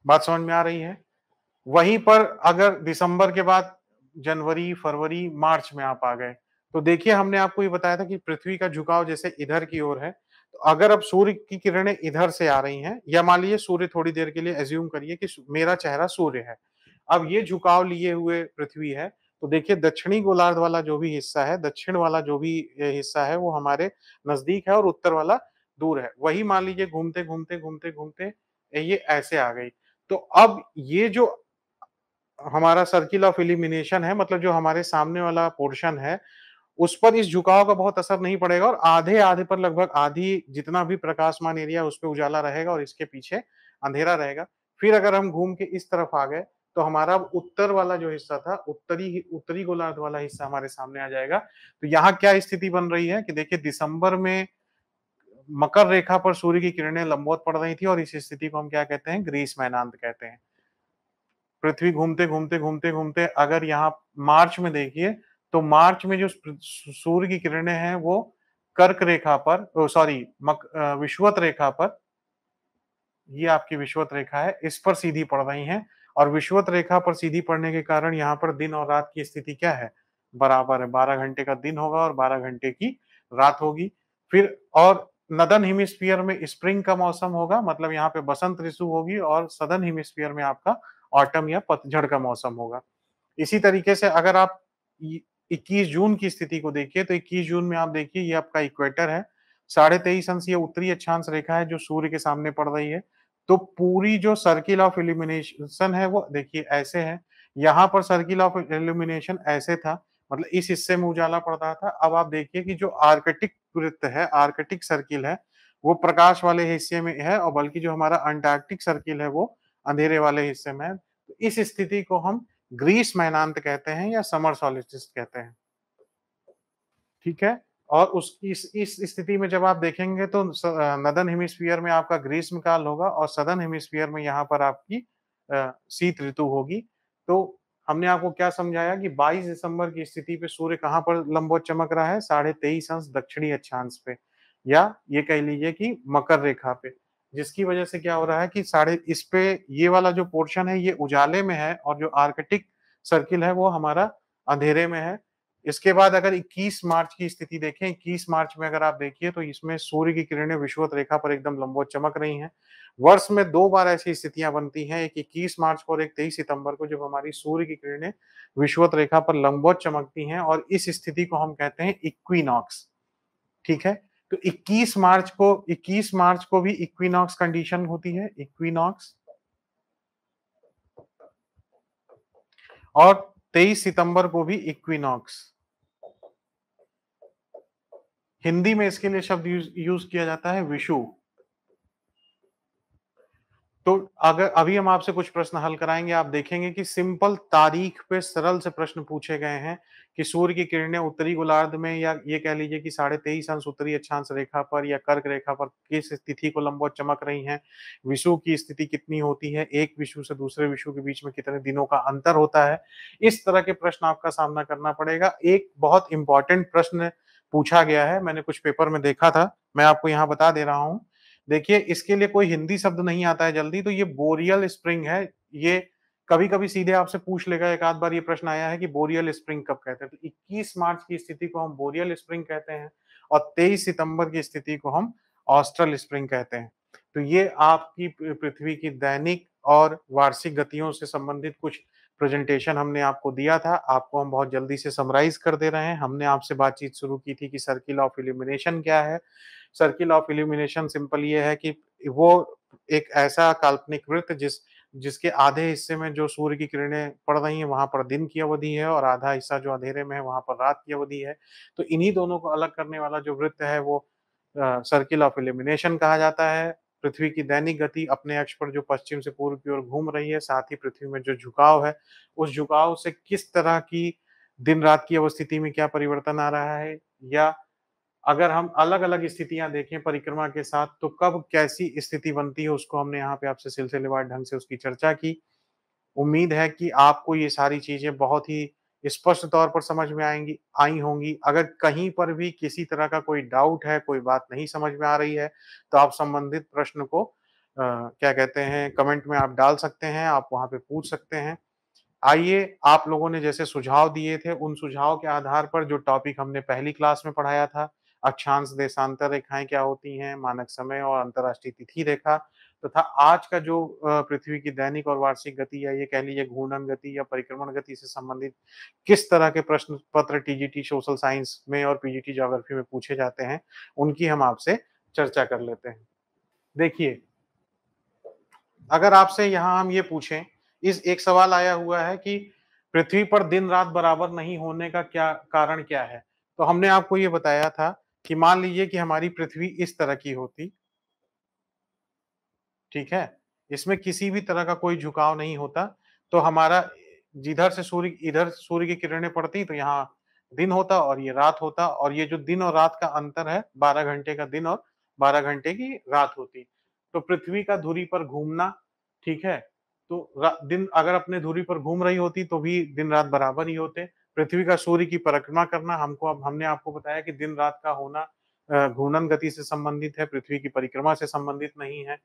बात समझ में आ रही है वहीं पर अगर दिसंबर के बाद जनवरी फरवरी मार्च में आप आ गए तो देखिए हमने आपको ये बताया था कि पृथ्वी का झुकाव जैसे इधर की ओर है तो अगर अब सूर्य की किरणें इधर से आ रही हैं या मान लीजिए सूर्य थोड़ी देर के लिए एज्यूम करिए कि मेरा चेहरा सूर्य है अब ये झुकाव लिए हुए पृथ्वी है तो देखिए दक्षिणी गोलार्ध वाला जो भी हिस्सा है दक्षिण वाला जो भी हिस्सा है वो हमारे नजदीक है और उत्तर वाला दूर है वही मान लीजिए घूमते घूमते घूमते घूमते ये ऐसे आ गई तो अब ये जो हमारा सर्किल ऑफ इलिमिनेशन है मतलब जो हमारे सामने वाला पोर्शन है उस पर इस झुकाव का बहुत असर नहीं पड़ेगा और आधे आधे पर लगभग आधी जितना भी प्रकाशमान एरिया उस पर उजाला रहेगा और इसके पीछे अंधेरा रहेगा फिर अगर हम घूम के इस तरफ आ गए तो हमारा उत्तर वाला जो हिस्सा था उत्तरी उत्तरी गोलार्ध वाला हिस्सा हमारे सामने आ जाएगा तो यहाँ क्या स्थिति बन रही है कि देखिए दिसंबर में मकर रेखा पर सूर्य की किरणें लंबवत पड़ रही थी और इस स्थिति को हम क्या कहते हैं ग्रीस मैनांत कहते हैं पृथ्वी घूमते घूमते घूमते घूमते अगर यहाँ मार्च में देखिए तो मार्च में जो सूर्य की किरणें हैं वो कर्क रेखा पर सॉरी विश्वत रेखा पर ये आपकी विश्वत रेखा है इस पर सीधी पड़ रही हैं और विश्वत रेखा पर सीधी पड़ने के कारण यहाँ पर दिन और रात की स्थिति क्या है बराबर है बारह घंटे का दिन होगा और बारह घंटे की रात होगी फिर और नदन हिमिस्फीयर में स्प्रिंग का मौसम होगा मतलब यहाँ पे बसंत ऋतु होगी और सदन हिमिस्फीयर में आपका ऑटम या पतझड़ का मौसम होगा इसी तरीके से अगर आप 21 जून की स्थिति को देखिए तो 21 जून में आप देखिए ये आपका इक्वेटर है साढ़े तेईस अंश ये उत्तरी अक्षांश रेखा है जो सूर्य के सामने पड़ रही है तो पूरी जो सर्किल ऑफ इल्यूमिनेशन है वो देखिए ऐसे है यहाँ पर सर्किल ऑफ इल्यूमिनेशन ऐसे था मतलब इस हिस्से में उजाला पड़ रहा था अब आप देखिए कि जो आर्कटिक वृत्त है आर्कटिक सर्किल है वो प्रकाश वाले हिस्से में है और बल्कि जो हमारा अंटार्कटिक सर्किल है वो अंधेरे वाले हिस्से में तो इस स्थिति को हम ग्रीस मैनांत कहते हैं या समर सॉलिटिस कहते हैं ठीक है और उस इस, इस स्थिति में जब आप देखेंगे तो नदन हेमिस्फीयर में आपका ग्रीष्म काल होगा और सदन हेमिस्फीयर में यहाँ पर आपकी शीत ऋतु होगी तो हमने आपको क्या समझाया कि 22 दिसंबर की स्थिति पे सूर्य कहाँ पर लंबोत चमक रहा है साढ़े तेईस अंश दक्षिणी अक्षांश पे या ये कह लीजिए कि मकर रेखा पे जिसकी वजह से क्या हो रहा है कि साढ़े इस पे ये वाला जो पोर्शन है ये उजाले में है और जो आर्कटिक सर्किल है वो हमारा अंधेरे में है इसके बाद अगर 21 मार्च की स्थिति देखें 21 मार्च में अगर आप देखिए तो इसमें सूर्य की किरणें विश्वत रेखा पर एकदम लंबो चमक रही हैं वर्ष में दो बार ऐसी स्थितियां बनती हैं एक इक्कीस मार्च को और एक तेईस सितंबर को जब हमारी सूर्य की किरणें विश्वत रेखा पर लंबो चमकती हैं और इस स्थिति को हम कहते हैं इक्विनॉक्स ठीक है तो 21 मार्च को 21 मार्च को भी इक्विनॉक्स कंडीशन होती है इक्विनॉक्स और 23 सितंबर को भी इक्विनॉक्स हिंदी में इसके लिए शब्द यूज, यूज किया जाता है विशु तो अगर अभी हम आपसे कुछ प्रश्न हल कराएंगे आप देखेंगे कि सिंपल तारीख पे सरल से प्रश्न पूछे गए हैं कि सूर्य की किरणें उत्तरी गोलार्ध में या ये कह लीजिए कि साढ़े तेईस अंश उत्तरी अक्षांश रेखा पर या कर्क रेखा पर किस स्थिति को लंबवत चमक रही हैं विषु की स्थिति कितनी होती है एक विषु से दूसरे विषु के बीच में कितने दिनों का अंतर होता है इस तरह के प्रश्न आपका सामना करना पड़ेगा एक बहुत इंपॉर्टेंट प्रश्न पूछा गया है मैंने कुछ पेपर में देखा था मैं आपको यहाँ बता दे रहा हूँ देखिए इसके लिए कोई हिंदी शब्द नहीं आता है जल्दी तो ये बोरियल स्प्रिंग है ये कभी कभी सीधे आपसे पूछ लेगा एक आध बार ये प्रश्न आया है कि बोरियल स्प्रिंग कब कहते हैं तो 21 मार्च की स्थिति को हम बोरियल स्प्रिंग कहते हैं और 23 सितंबर की स्थिति को हम ऑस्ट्रल स्प्रिंग कहते हैं तो ये आपकी पृथ्वी की दैनिक और वार्षिक गतियों से संबंधित कुछ प्रेजेंटेशन हमने आपको दिया था आपको हम बहुत जल्दी से समराइज कर दे रहे हैं हमने आपसे बातचीत शुरू की थी कि सर्किल ऑफ इलिमिनेशन क्या है सर्किल ऑफ इल्यूमिनेशन सिंपल ये है कि वो एक ऐसा काल्पनिक वृत्त जिस जिसके आधे हिस्से में जो सूर्य की किरणें पड़ रही हैं वहां पर दिन की अवधि है और आधा हिस्सा जो अंधेरे में है वहां पर रात की अवधि है तो इन्हीं दोनों को अलग करने वाला जो वृत्त है वो सर्किल ऑफ इल्यूमिनेशन कहा जाता है पृथ्वी की दैनिक गति अपने अक्ष पर जो पश्चिम से पूर्व की ओर घूम रही है साथ ही पृथ्वी में जो झुकाव है उस झुकाव से किस तरह की दिन रात की अवस्थिति में क्या परिवर्तन आ रहा है या अगर हम अलग अलग स्थितियां देखें परिक्रमा के साथ तो कब कैसी स्थिति बनती है उसको हमने यहाँ पे आपसे सिलसिलेवार ढंग से उसकी चर्चा की उम्मीद है कि आपको ये सारी चीजें बहुत ही स्पष्ट तौर पर समझ में आएंगी आई होंगी अगर कहीं पर भी किसी तरह का कोई डाउट है कोई बात नहीं समझ में आ रही है तो आप संबंधित प्रश्न को आ, क्या कहते हैं कमेंट में आप डाल सकते हैं आप वहां पे पूछ सकते हैं आइए आप लोगों ने जैसे सुझाव दिए थे उन सुझाव के आधार पर जो टॉपिक हमने पहली क्लास में पढ़ाया था अक्षांश देशांतर रेखाएं क्या होती हैं मानक समय और अंतरराष्ट्रीय तिथि रेखा तथा तो आज का जो पृथ्वी की दैनिक और वार्षिक गति या ये कह लीजिए घूर्णन गति या परिक्रमण गति से संबंधित किस तरह के प्रश्न पत्र टीजीटी सोशल साइंस में और पीजीटी ज्योग्राफी में पूछे जाते हैं उनकी हम आपसे चर्चा कर लेते हैं देखिए अगर आपसे यहाँ हम ये पूछें इस एक सवाल आया हुआ है कि पृथ्वी पर दिन रात बराबर नहीं होने का क्या कारण क्या है तो हमने आपको ये बताया था कि मान लीजिए कि हमारी पृथ्वी इस तरह की होती ठीक है इसमें किसी भी तरह का कोई झुकाव नहीं होता तो हमारा जिधर से सूर्य इधर सूर्य की किरणें पड़ती तो यहाँ दिन होता और ये रात होता और ये जो दिन और रात का अंतर है बारह घंटे का दिन और बारह घंटे की रात होती तो पृथ्वी का धुरी पर घूमना ठीक है तो दिन अगर अपने धुरी पर घूम रही होती तो भी दिन रात बराबर ही होते पृथ्वी का सूर्य की परिक्रमा करना हमको अब हमने आपको बताया कि दिन रात का होना घूर्णन गति से संबंधित है पृथ्वी की परिक्रमा से संबंधित नहीं है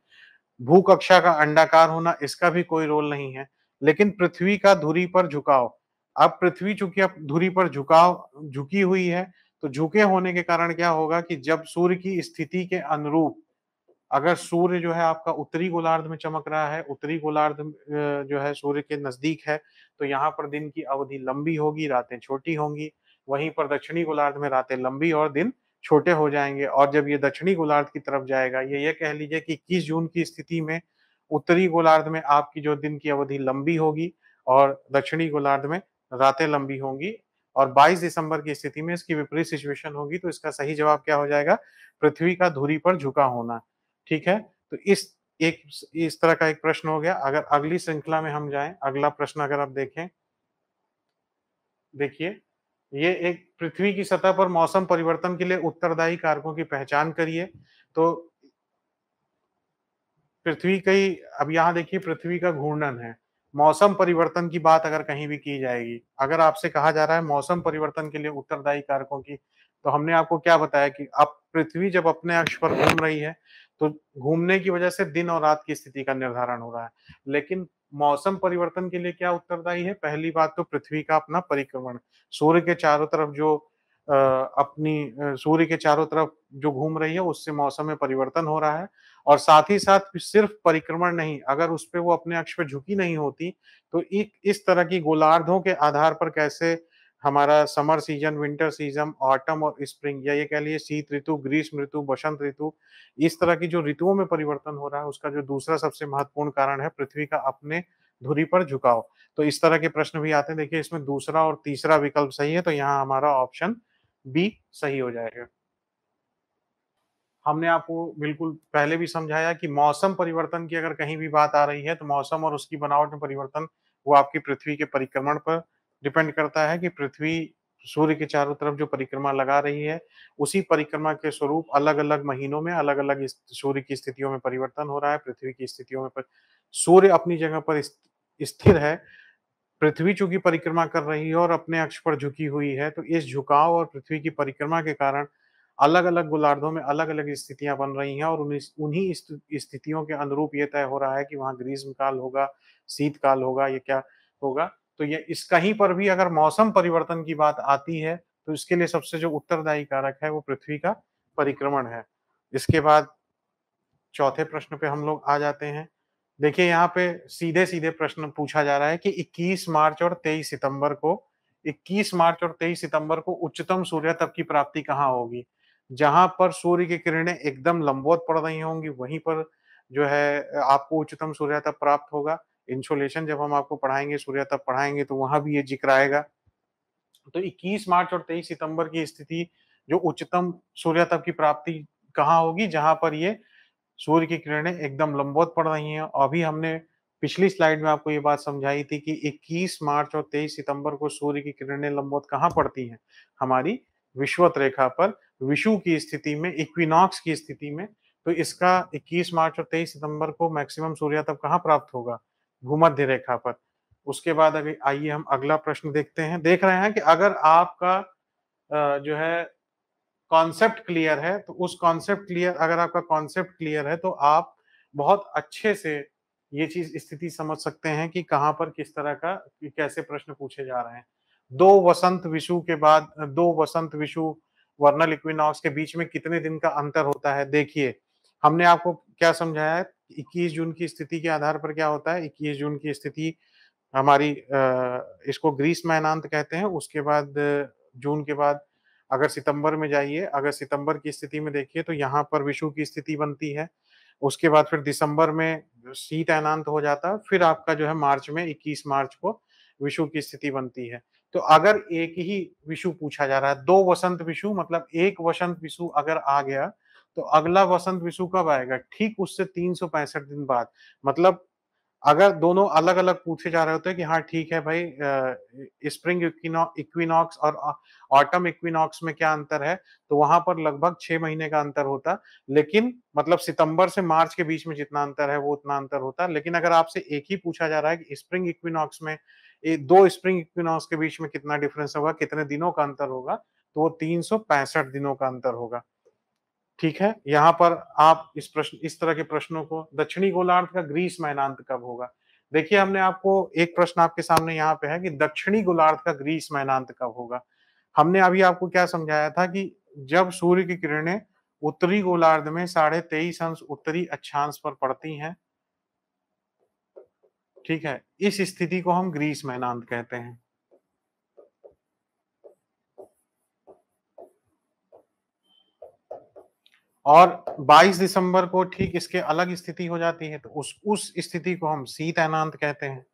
भू कक्षा का अंडाकार होना इसका भी कोई रोल नहीं है लेकिन पृथ्वी का धुरी पर झुकाव अब पृथ्वी चूंकि अब धुरी पर झुकाव झुकी हुई है तो झुके होने के कारण क्या होगा कि जब सूर्य की स्थिति के अनुरूप अगर सूर्य जो है आपका उत्तरी गोलार्ध में चमक रहा है उत्तरी गोलार्ध जो है सूर्य के नजदीक है तो यहाँ पर दिन की अवधि लंबी होगी रातें छोटी होंगी वहीं पर दक्षिणी गोलार्ध में रातें लंबी और दिन छोटे हो जाएंगे और जब ये दक्षिणी गोलार्ध की तरफ जाएगा ये ये कह लीजिए कि इक्कीस जून की स्थिति में उत्तरी गोलार्ध में आपकी जो दिन की अवधि लंबी होगी और दक्षिणी गोलार्ध में रातें लंबी होंगी और 22 दिसंबर की स्थिति में इसकी विपरीत सिचुएशन होगी तो इसका सही जवाब क्या हो जाएगा पृथ्वी का धुरी पर झुका होना ठीक है तो इस एक इस तरह का एक प्रश्न हो गया अगर अगली श्रृंखला में हम जाएं अगला प्रश्न अगर आप देखें देखिए ये एक पृथ्वी की सतह पर मौसम परिवर्तन के लिए उत्तरदायी कारकों की पहचान करिए तो पृथ्वी कई अब यहाँ देखिए पृथ्वी का घूर्णन है मौसम परिवर्तन की बात अगर कहीं भी की जाएगी अगर आपसे कहा जा रहा है मौसम परिवर्तन के लिए उत्तरदायी कारकों की तो हमने आपको क्या बताया कि अब पृथ्वी जब अपने अक्ष पर घूम रही है तो घूमने की वजह से दिन और रात की स्थिति का निर्धारण हो रहा है लेकिन मौसम परिवर्तन के लिए क्या उत्तरदायी है पहली बात तो पृथ्वी का अपना परिक्रमण सूर्य के चारों तरफ जो आ, अपनी सूर्य के चारों तरफ जो घूम रही है उससे मौसम में परिवर्तन हो रहा है और साथ ही साथ सिर्फ परिक्रमण नहीं अगर उस पर वो अपने अक्ष पर झुकी नहीं होती तो एक इस तरह की गोलार्धों के आधार पर कैसे हमारा summer season winter season autumn और स्प्रिंग या ये कह लिए शीत ऋतु ग्रीष्म ऋतु बसंत ऋतु इस तरह की जो ऋतुओं में परिवर्तन हो रहा है उसका जो दूसरा सबसे महत्वपूर्ण कारण है पृथ्वी का अपने धुरी पर झुकाव तो इस तरह के प्रश्न भी आते हैं देखिए इसमें दूसरा और तीसरा विकल्प सही है तो यहाँ हमारा ऑप्शन बी सही हो जाएगा हमने आपको बिल्कुल पहले भी समझाया कि मौसम परिवर्तन की अगर कहीं भी बात आ रही है तो मौसम और उसकी बनावट में परिवर्तन वो आपकी पृथ्वी के परिक्रमण पर डिपेंड करता है कि पृथ्वी सूर्य के चारों तरफ जो परिक्रमा लगा रही है उसी परिक्रमा के स्वरूप अलग अलग महीनों में अलग अलग सूर्य की स्थितियों में परिवर्तन हो रहा है पृथ्वी की स्थितियों में पर... सूर्य अपनी जगह पर स्थिर है पृथ्वी चूंकि परिक्रमा कर रही है और अपने अक्ष पर झुकी हुई है तो इस झुकाव और पृथ्वी की परिक्रमा के कारण अलग अलग गोलार्धों में अलग अलग स्थितियां बन रही हैं और उन्हीं स्थितियों के अनुरूप ये तय हो रहा है कि वहां ग्रीष्म काल होगा शीतकाल होगा ये क्या होगा तो ये इस कहीं पर भी अगर मौसम परिवर्तन की बात आती है तो इसके लिए सबसे जो उत्तरदायी कारक है वो पृथ्वी का परिक्रमण है इसके बाद चौथे प्रश्न पे हम लोग आ जाते हैं देखिए यहाँ पे सीधे सीधे प्रश्न पूछा जा रहा है कि 21 मार्च और 23 सितंबर को 21 मार्च और 23 सितंबर को उच्चतम सूर्य तप की प्राप्ति कहाँ होगी जहां पर सूर्य की किरणें एकदम लंबवत पड़ रही होंगी वहीं पर जो है आपको उच्चतम सूर्य तप प्राप्त होगा इंसुलेशन जब हम आपको पढ़ाएंगे सूर्य तब पढ़ाएंगे तो वहां भी ये जिक्र आएगा तो 21 मार्च और 23 सितंबर की स्थिति जो उच्चतम सूर्य तप की प्राप्ति कहाँ होगी जहां पर ये सूर्य की किरणें एकदम लंबवत पड़ रही हैं अभी हमने पिछली स्लाइड में आपको ये बात समझाई थी कि 21 मार्च और 23 सितंबर को सूर्य की किरणें लंबवत कहाँ पड़ती हैं हमारी विश्वत रेखा पर विषु की स्थिति में इक्विनॉक्स की स्थिति में तो इसका 21 मार्च और 23 सितंबर को मैक्सिमम सूर्यातप कहाँ प्राप्त होगा भूमध्य रेखा पर उसके बाद अगर आइए हम अगला प्रश्न देखते हैं देख रहे हैं कि अगर आपका जो है कॉन्सेप्ट क्लियर है तो उस कॉन्सेप्ट क्लियर अगर आपका कॉन्सेप्ट क्लियर है तो आप बहुत अच्छे से ये चीज स्थिति समझ सकते हैं कि कहाँ पर किस तरह का कैसे प्रश्न पूछे जा रहे हैं दो वसंत विषु के बाद दो वसंत विषु वर्नल इक्विनॉक्स के बीच में कितने दिन का अंतर होता है देखिए हमने आपको क्या समझाया है 21 जून की स्थिति के आधार पर क्या होता है 21 जून की स्थिति हमारी इसको ग्रीस मैनांत कहते हैं उसके बाद जून के बाद अगर सितंबर में जाइए अगर सितंबर की स्थिति में देखिए तो यहाँ पर विषु की स्थिति बनती है उसके बाद फिर दिसंबर में शीत एनांत हो जाता है फिर आपका जो है मार्च में 21 मार्च को विषु की स्थिति बनती है तो अगर एक ही विषु पूछा जा रहा है दो वसंत विषु मतलब एक वसंत विषु अगर आ गया तो अगला वसंत विशु कब आएगा ठीक उससे तीन दिन बाद मतलब अगर दोनों अलग अलग पूछे जा रहे होते हैं कि हाँ ठीक है भाई स्प्रिंग इक्विनॉक्स और ऑटम इक्विनॉक्स में क्या अंतर है तो वहां पर लगभग छह महीने का अंतर होता लेकिन मतलब सितंबर से मार्च के बीच में जितना अंतर है वो उतना अंतर होता लेकिन अगर आपसे एक ही पूछा जा रहा है कि स्प्रिंग इक्विनॉक्स में दो स्प्रिंग इक्विनॉक्स के बीच में कितना डिफरेंस होगा कितने दिनों का अंतर होगा तो वो तीन दिनों का अंतर होगा ठीक है यहाँ पर आप इस प्रश्न इस तरह के प्रश्नों को दक्षिणी गोलार्ध का ग्रीस मैनांत कब होगा देखिए हमने आपको एक प्रश्न आपके सामने यहाँ पे है कि दक्षिणी गोलार्ध का ग्रीस मैनांत कब होगा हमने अभी आपको क्या समझाया था कि जब सूर्य की किरणें उत्तरी गोलार्ध में साढ़े तेईस अंश उत्तरी अक्षांश पर पड़ती हैं ठीक है इस स्थिति को हम ग्रीस मैनांत कहते हैं और 22 दिसंबर को ठीक इसके अलग स्थिति हो जाती है तो उस उस स्थिति को हम शीत अनांत कहते हैं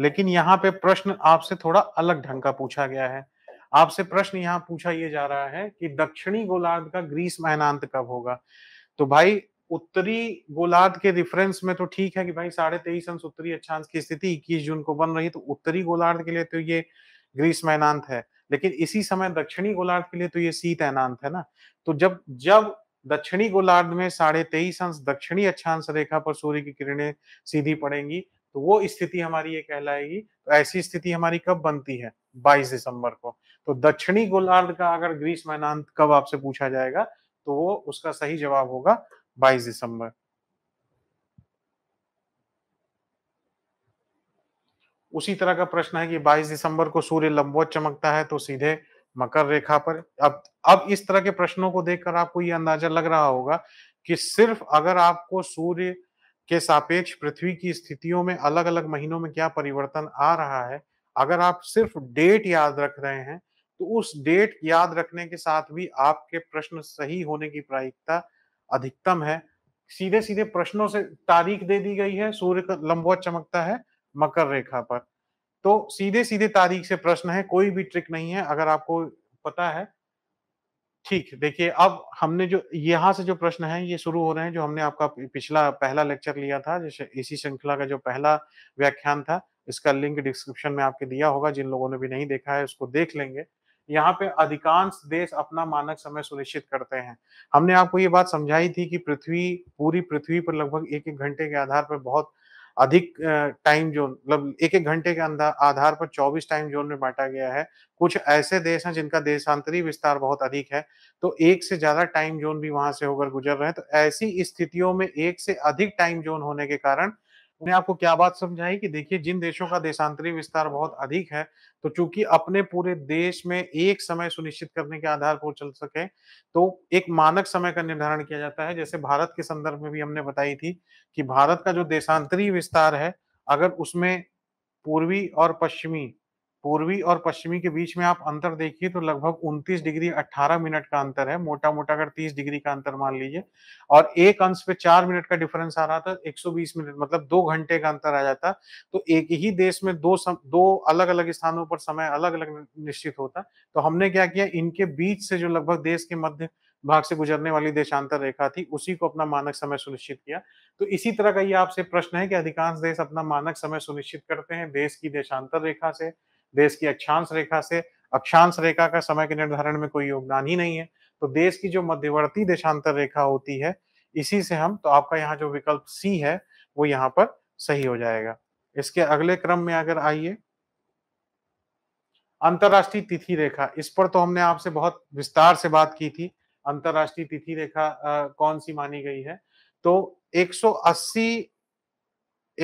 लेकिन यहाँ पे प्रश्न आपसे थोड़ा अलग ढंग का पूछा गया है आपसे प्रश्न यहाँ पूछा ये जा रहा है कि दक्षिणी गोलार्ध का ग्रीस महनांत कब होगा तो भाई उत्तरी गोलार्ध के रिफरेंस में तो ठीक है कि भाई साढ़े तेईस अंश उत्तरी अच्छांश की स्थिति इक्कीस जून को बन रही तो उत्तरी गोलार्ध के लिए तो ये ग्रीस महनांत है लेकिन इसी समय दक्षिणी गोलार्ध के लिए तो ये सी तैनात है ना तो जब जब दक्षिणी गोलार्ध में साढ़े तेईस अंश दक्षिणी अक्षांश रेखा पर सूर्य की किरणें सीधी पड़ेंगी तो वो स्थिति हमारी ये कहलाएगी तो ऐसी स्थिति हमारी कब बनती है 22 दिसंबर को तो दक्षिणी गोलार्ध का अगर ग्रीस मैनांत कब आपसे पूछा जाएगा तो वो उसका सही जवाब होगा 22 दिसंबर उसी तरह का प्रश्न है कि 22 दिसंबर को सूर्य लंबवत चमकता है तो सीधे मकर रेखा पर अब अब इस तरह के प्रश्नों को देखकर आपको ये अंदाजा लग रहा होगा कि सिर्फ अगर आपको सूर्य के सापेक्ष पृथ्वी की स्थितियों में अलग अलग महीनों में क्या परिवर्तन आ रहा है अगर आप सिर्फ डेट याद रख रहे हैं तो उस डेट याद रखने के साथ भी आपके प्रश्न सही होने की प्रायिकता अधिकतम है सीधे सीधे प्रश्नों से तारीख दे दी गई है सूर्य का लंबवत चमकता है मकर रेखा पर तो सीधे सीधे तारीख से प्रश्न है कोई भी ट्रिक नहीं है अगर आपको पता है ठीक देखिए अब हमने जो यहाँ से जो प्रश्न है ये शुरू हो रहे हैं जो हमने आपका पिछला पहला लेक्चर लिया था जैसे इसी श्रृंखला का जो पहला व्याख्यान था इसका लिंक डिस्क्रिप्शन में आपके दिया होगा जिन लोगों ने भी नहीं देखा है उसको देख लेंगे यहाँ पे अधिकांश देश अपना मानक समय सुनिश्चित करते हैं हमने आपको ये बात समझाई थी कि पृथ्वी पूरी पृथ्वी पर लगभग एक एक घंटे के आधार पर बहुत अधिक टाइम जोन मतलब एक एक घंटे के अंदर आधार पर 24 टाइम जोन में बांटा गया है कुछ ऐसे देश हैं जिनका देशांतरी विस्तार बहुत अधिक है तो एक से ज्यादा टाइम जोन भी वहां से होकर गुजर रहे हैं तो ऐसी स्थितियों में एक से अधिक टाइम जोन होने के कारण मैंने आपको क्या बात समझाई कि देखिए जिन देशों का देशांतरी विस्तार बहुत अधिक है तो चूंकि अपने पूरे देश में एक समय सुनिश्चित करने के आधार पर चल सके तो एक मानक समय का निर्धारण किया जाता है जैसे भारत के संदर्भ में भी हमने बताई थी कि भारत का जो देशांतरीय विस्तार है अगर उसमें पूर्वी और पश्चिमी पूर्वी और पश्चिमी के बीच में आप अंतर देखिए तो लगभग 29 डिग्री 18 मिनट का अंतर है मोटा मोटा अगर 30 डिग्री का अंतर मान लीजिए और एक अंश पे चार मिनट का डिफरेंस आ रहा था 120 मिनट मतलब दो घंटे का अंतर आ जाता तो एक ही देश में दो सम, दो अलग अलग स्थानों पर समय अलग अलग निश्चित होता तो हमने क्या किया इनके बीच से जो लगभग देश के मध्य भाग से गुजरने वाली देशांतर रेखा थी उसी को अपना मानक समय सुनिश्चित किया तो इसी तरह का ये आपसे प्रश्न है कि अधिकांश देश अपना मानक समय सुनिश्चित करते हैं देश की देशांतर रेखा से देश की अक्षांश रेखा से अक्षांश रेखा का समय के निर्धारण में कोई योगदान ही नहीं है तो देश की जो मध्यवर्ती देशांतर रेखा होती है इसी से हम तो आपका यहाँ जो विकल्प सी है वो यहाँ पर सही हो जाएगा इसके अगले क्रम में अगर आइए अंतरराष्ट्रीय तिथि रेखा इस पर तो हमने आपसे बहुत विस्तार से बात की थी अंतरराष्ट्रीय तिथि रेखा आ, कौन सी मानी गई है तो 180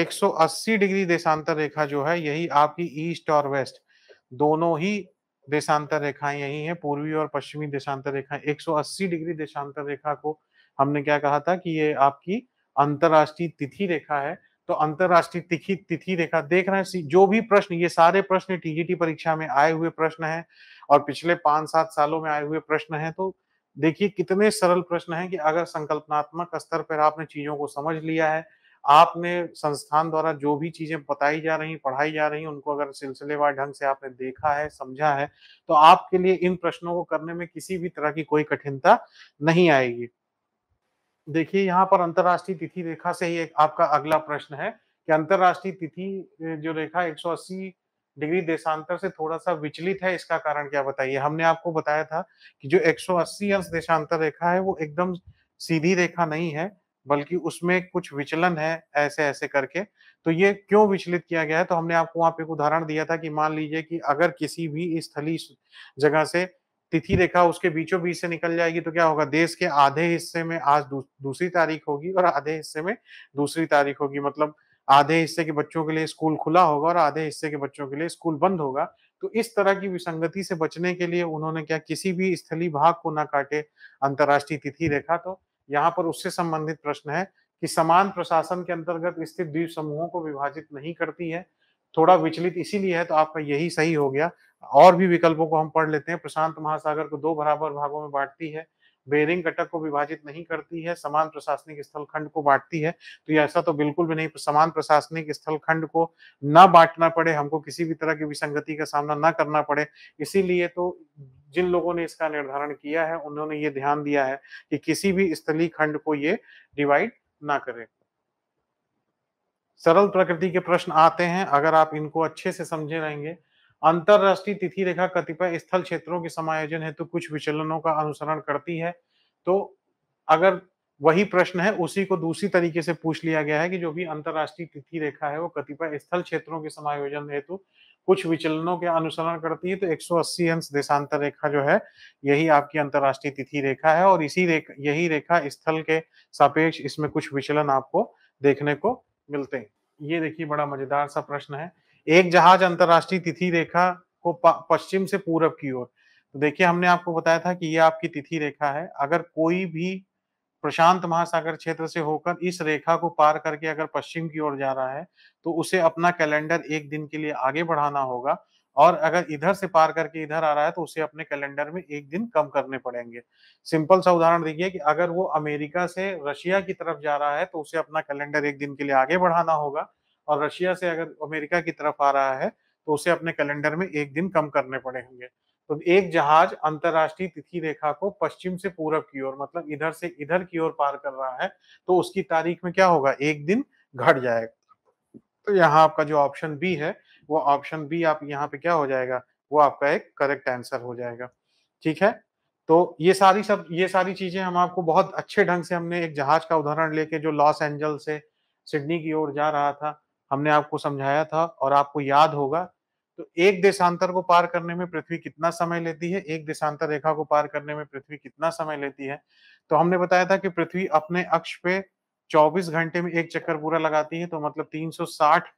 180 डिग्री देशांतर रेखा जो है यही आपकी ईस्ट और वेस्ट दोनों ही देशांतर रेखाएं यही हैं पूर्वी और पश्चिमी देशांतर रेखा 180 डिग्री देशांतर रेखा को हमने क्या कहा था कि ये आपकी अंतरराष्ट्रीय तिथि रेखा है तो अंतरराष्ट्रीय तिथि तिथि रेखा देख रहे हैं जो भी प्रश्न ये सारे प्रश्न टीजीटी परीक्षा में आए हुए प्रश्न है और पिछले पांच सात सालों में आए हुए प्रश्न है तो देखिए कितने सरल प्रश्न है कि अगर संकल्पनात्मक स्तर पर आपने चीजों को समझ लिया है आपने संस्थान द्वारा जो भी चीजें बताई जा रही पढ़ाई जा रही उनको अगर सिलसिलेवार ढंग से आपने देखा है समझा है तो आपके लिए इन प्रश्नों को करने में किसी भी तरह की कोई कठिनता नहीं आएगी देखिए यहाँ पर अंतरराष्ट्रीय तिथि रेखा से ही एक आपका अगला प्रश्न है कि अंतरराष्ट्रीय तिथि जो रेखा 180 डिग्री देशांतर से थोड़ा सा विचलित है इसका कारण क्या बताइए हमने आपको बताया था कि जो 180 अंश देशांतर रेखा है वो एकदम सीधी रेखा नहीं है बल्कि उसमें कुछ विचलन है ऐसे ऐसे करके तो ये क्यों विचलित किया गया है तो हमने आपको वहां पे एक उदाहरण दिया था कि मान लीजिए कि अगर किसी भी स्थली जगह से तिथि रेखा उसके बीचों बीच से निकल जाएगी तो क्या होगा देश के आधे हिस्से में आज दू, दूसरी तारीख होगी और आधे हिस्से में दूसरी तारीख होगी मतलब आधे हिस्से के बच्चों के लिए स्कूल खुला होगा और आधे हिस्से के बच्चों के लिए स्कूल बंद होगा तो इस तरह की विसंगति से बचने के लिए उन्होंने क्या किसी भी स्थली भाग को ना काटे अंतर्राष्ट्रीय तिथि रेखा तो यहाँ पर उससे संबंधित प्रश्न है कि समान प्रशासन के अंतर्गत स्थित द्वीप समूहों को विभाजित नहीं करती है थोड़ा विचलित इसीलिए है तो आपका यही सही हो गया और भी विकल्पों को हम पढ़ लेते हैं प्रशांत महासागर को दो बराबर भागों में बांटती है बेरिंग कटक को विभाजित नहीं करती है समान प्रशासनिक स्थल खंड को बांटती है तो ये ऐसा तो बिल्कुल भी नहीं समान प्रशासनिक स्थल खंड को न बांटना पड़े हमको किसी भी तरह की विसंगति का सामना न करना पड़े इसीलिए तो जिन लोगों ने इसका निर्धारण किया है उन्होंने ये ध्यान दिया है कि किसी भी स्थली खंड को ये डिवाइड ना करे सरल प्रकृति के प्रश्न आते हैं अगर आप इनको अच्छे से समझे रहेंगे अंतरराष्ट्रीय तिथि रेखा कतिपय स्थल क्षेत्रों के समायोजन हेतु तो कुछ विचलनों का अनुसरण करती है तो अगर वही प्रश्न है उसी को दूसरी तरीके से पूछ लिया गया है कि जो भी अंतरराष्ट्रीय तिथि रेखा है वो कतिपय स्थल क्षेत्रों के समायोजन हेतु तो कुछ विचलनों के अनुसरण करती है तो 180 अंश देशांतर रेखा जो है यही आपकी अंतर्राष्ट्रीय तिथि रेखा है और इसी रेख यही रेखा स्थल के सापेक्ष इसमें कुछ विचलन आपको देखने को मिलते हैं ये देखिए बड़ा मजेदार सा प्रश्न है एक जहाज अंतरराष्ट्रीय तिथि रेखा को पश्चिम से पूरब की ओर तो देखिए हमने आपको बताया था कि ये आपकी तिथि रेखा है अगर कोई भी प्रशांत महासागर क्षेत्र से होकर इस रेखा को पार करके अगर पश्चिम की ओर जा रहा है तो उसे अपना कैलेंडर एक दिन के लिए आगे बढ़ाना होगा और अगर इधर से पार करके इधर आ रहा है तो उसे अपने कैलेंडर में एक दिन कम करने पड़ेंगे सिंपल सा उदाहरण देखिए कि अगर वो अमेरिका से रशिया की तरफ जा रहा है तो उसे अपना कैलेंडर एक दिन के लिए आगे बढ़ाना होगा और रशिया से अगर अमेरिका की तरफ आ रहा है तो उसे अपने कैलेंडर में एक दिन कम करने पड़ेंगे तो एक जहाज अंतरराष्ट्रीय तिथि रेखा को पश्चिम से पूरब की ओर मतलब इधर से इधर की ओर पार कर रहा है तो उसकी तारीख में क्या होगा एक दिन घट जाएगा तो यहाँ आपका जो ऑप्शन बी है वो ऑप्शन बी आप यहाँ पे क्या हो जाएगा वो आपका एक करेक्ट आंसर हो जाएगा ठीक है तो ये सारी सब ये सारी चीजें हम आपको बहुत अच्छे ढंग से हमने एक जहाज का उदाहरण लेके जो लॉस एंजल से सिडनी की ओर जा रहा था हमने आपको समझाया था और आपको याद होगा तो एक देशांतर को पार करने में पृथ्वी कितना समय लेती है एक देशांतर रेखा को पार करने में पृथ्वी कितना समय लेती है तो हमने बताया था कि पृथ्वी अपने अक्ष पे 24 घंटे में एक चक्कर पूरा लगाती है तो मतलब 360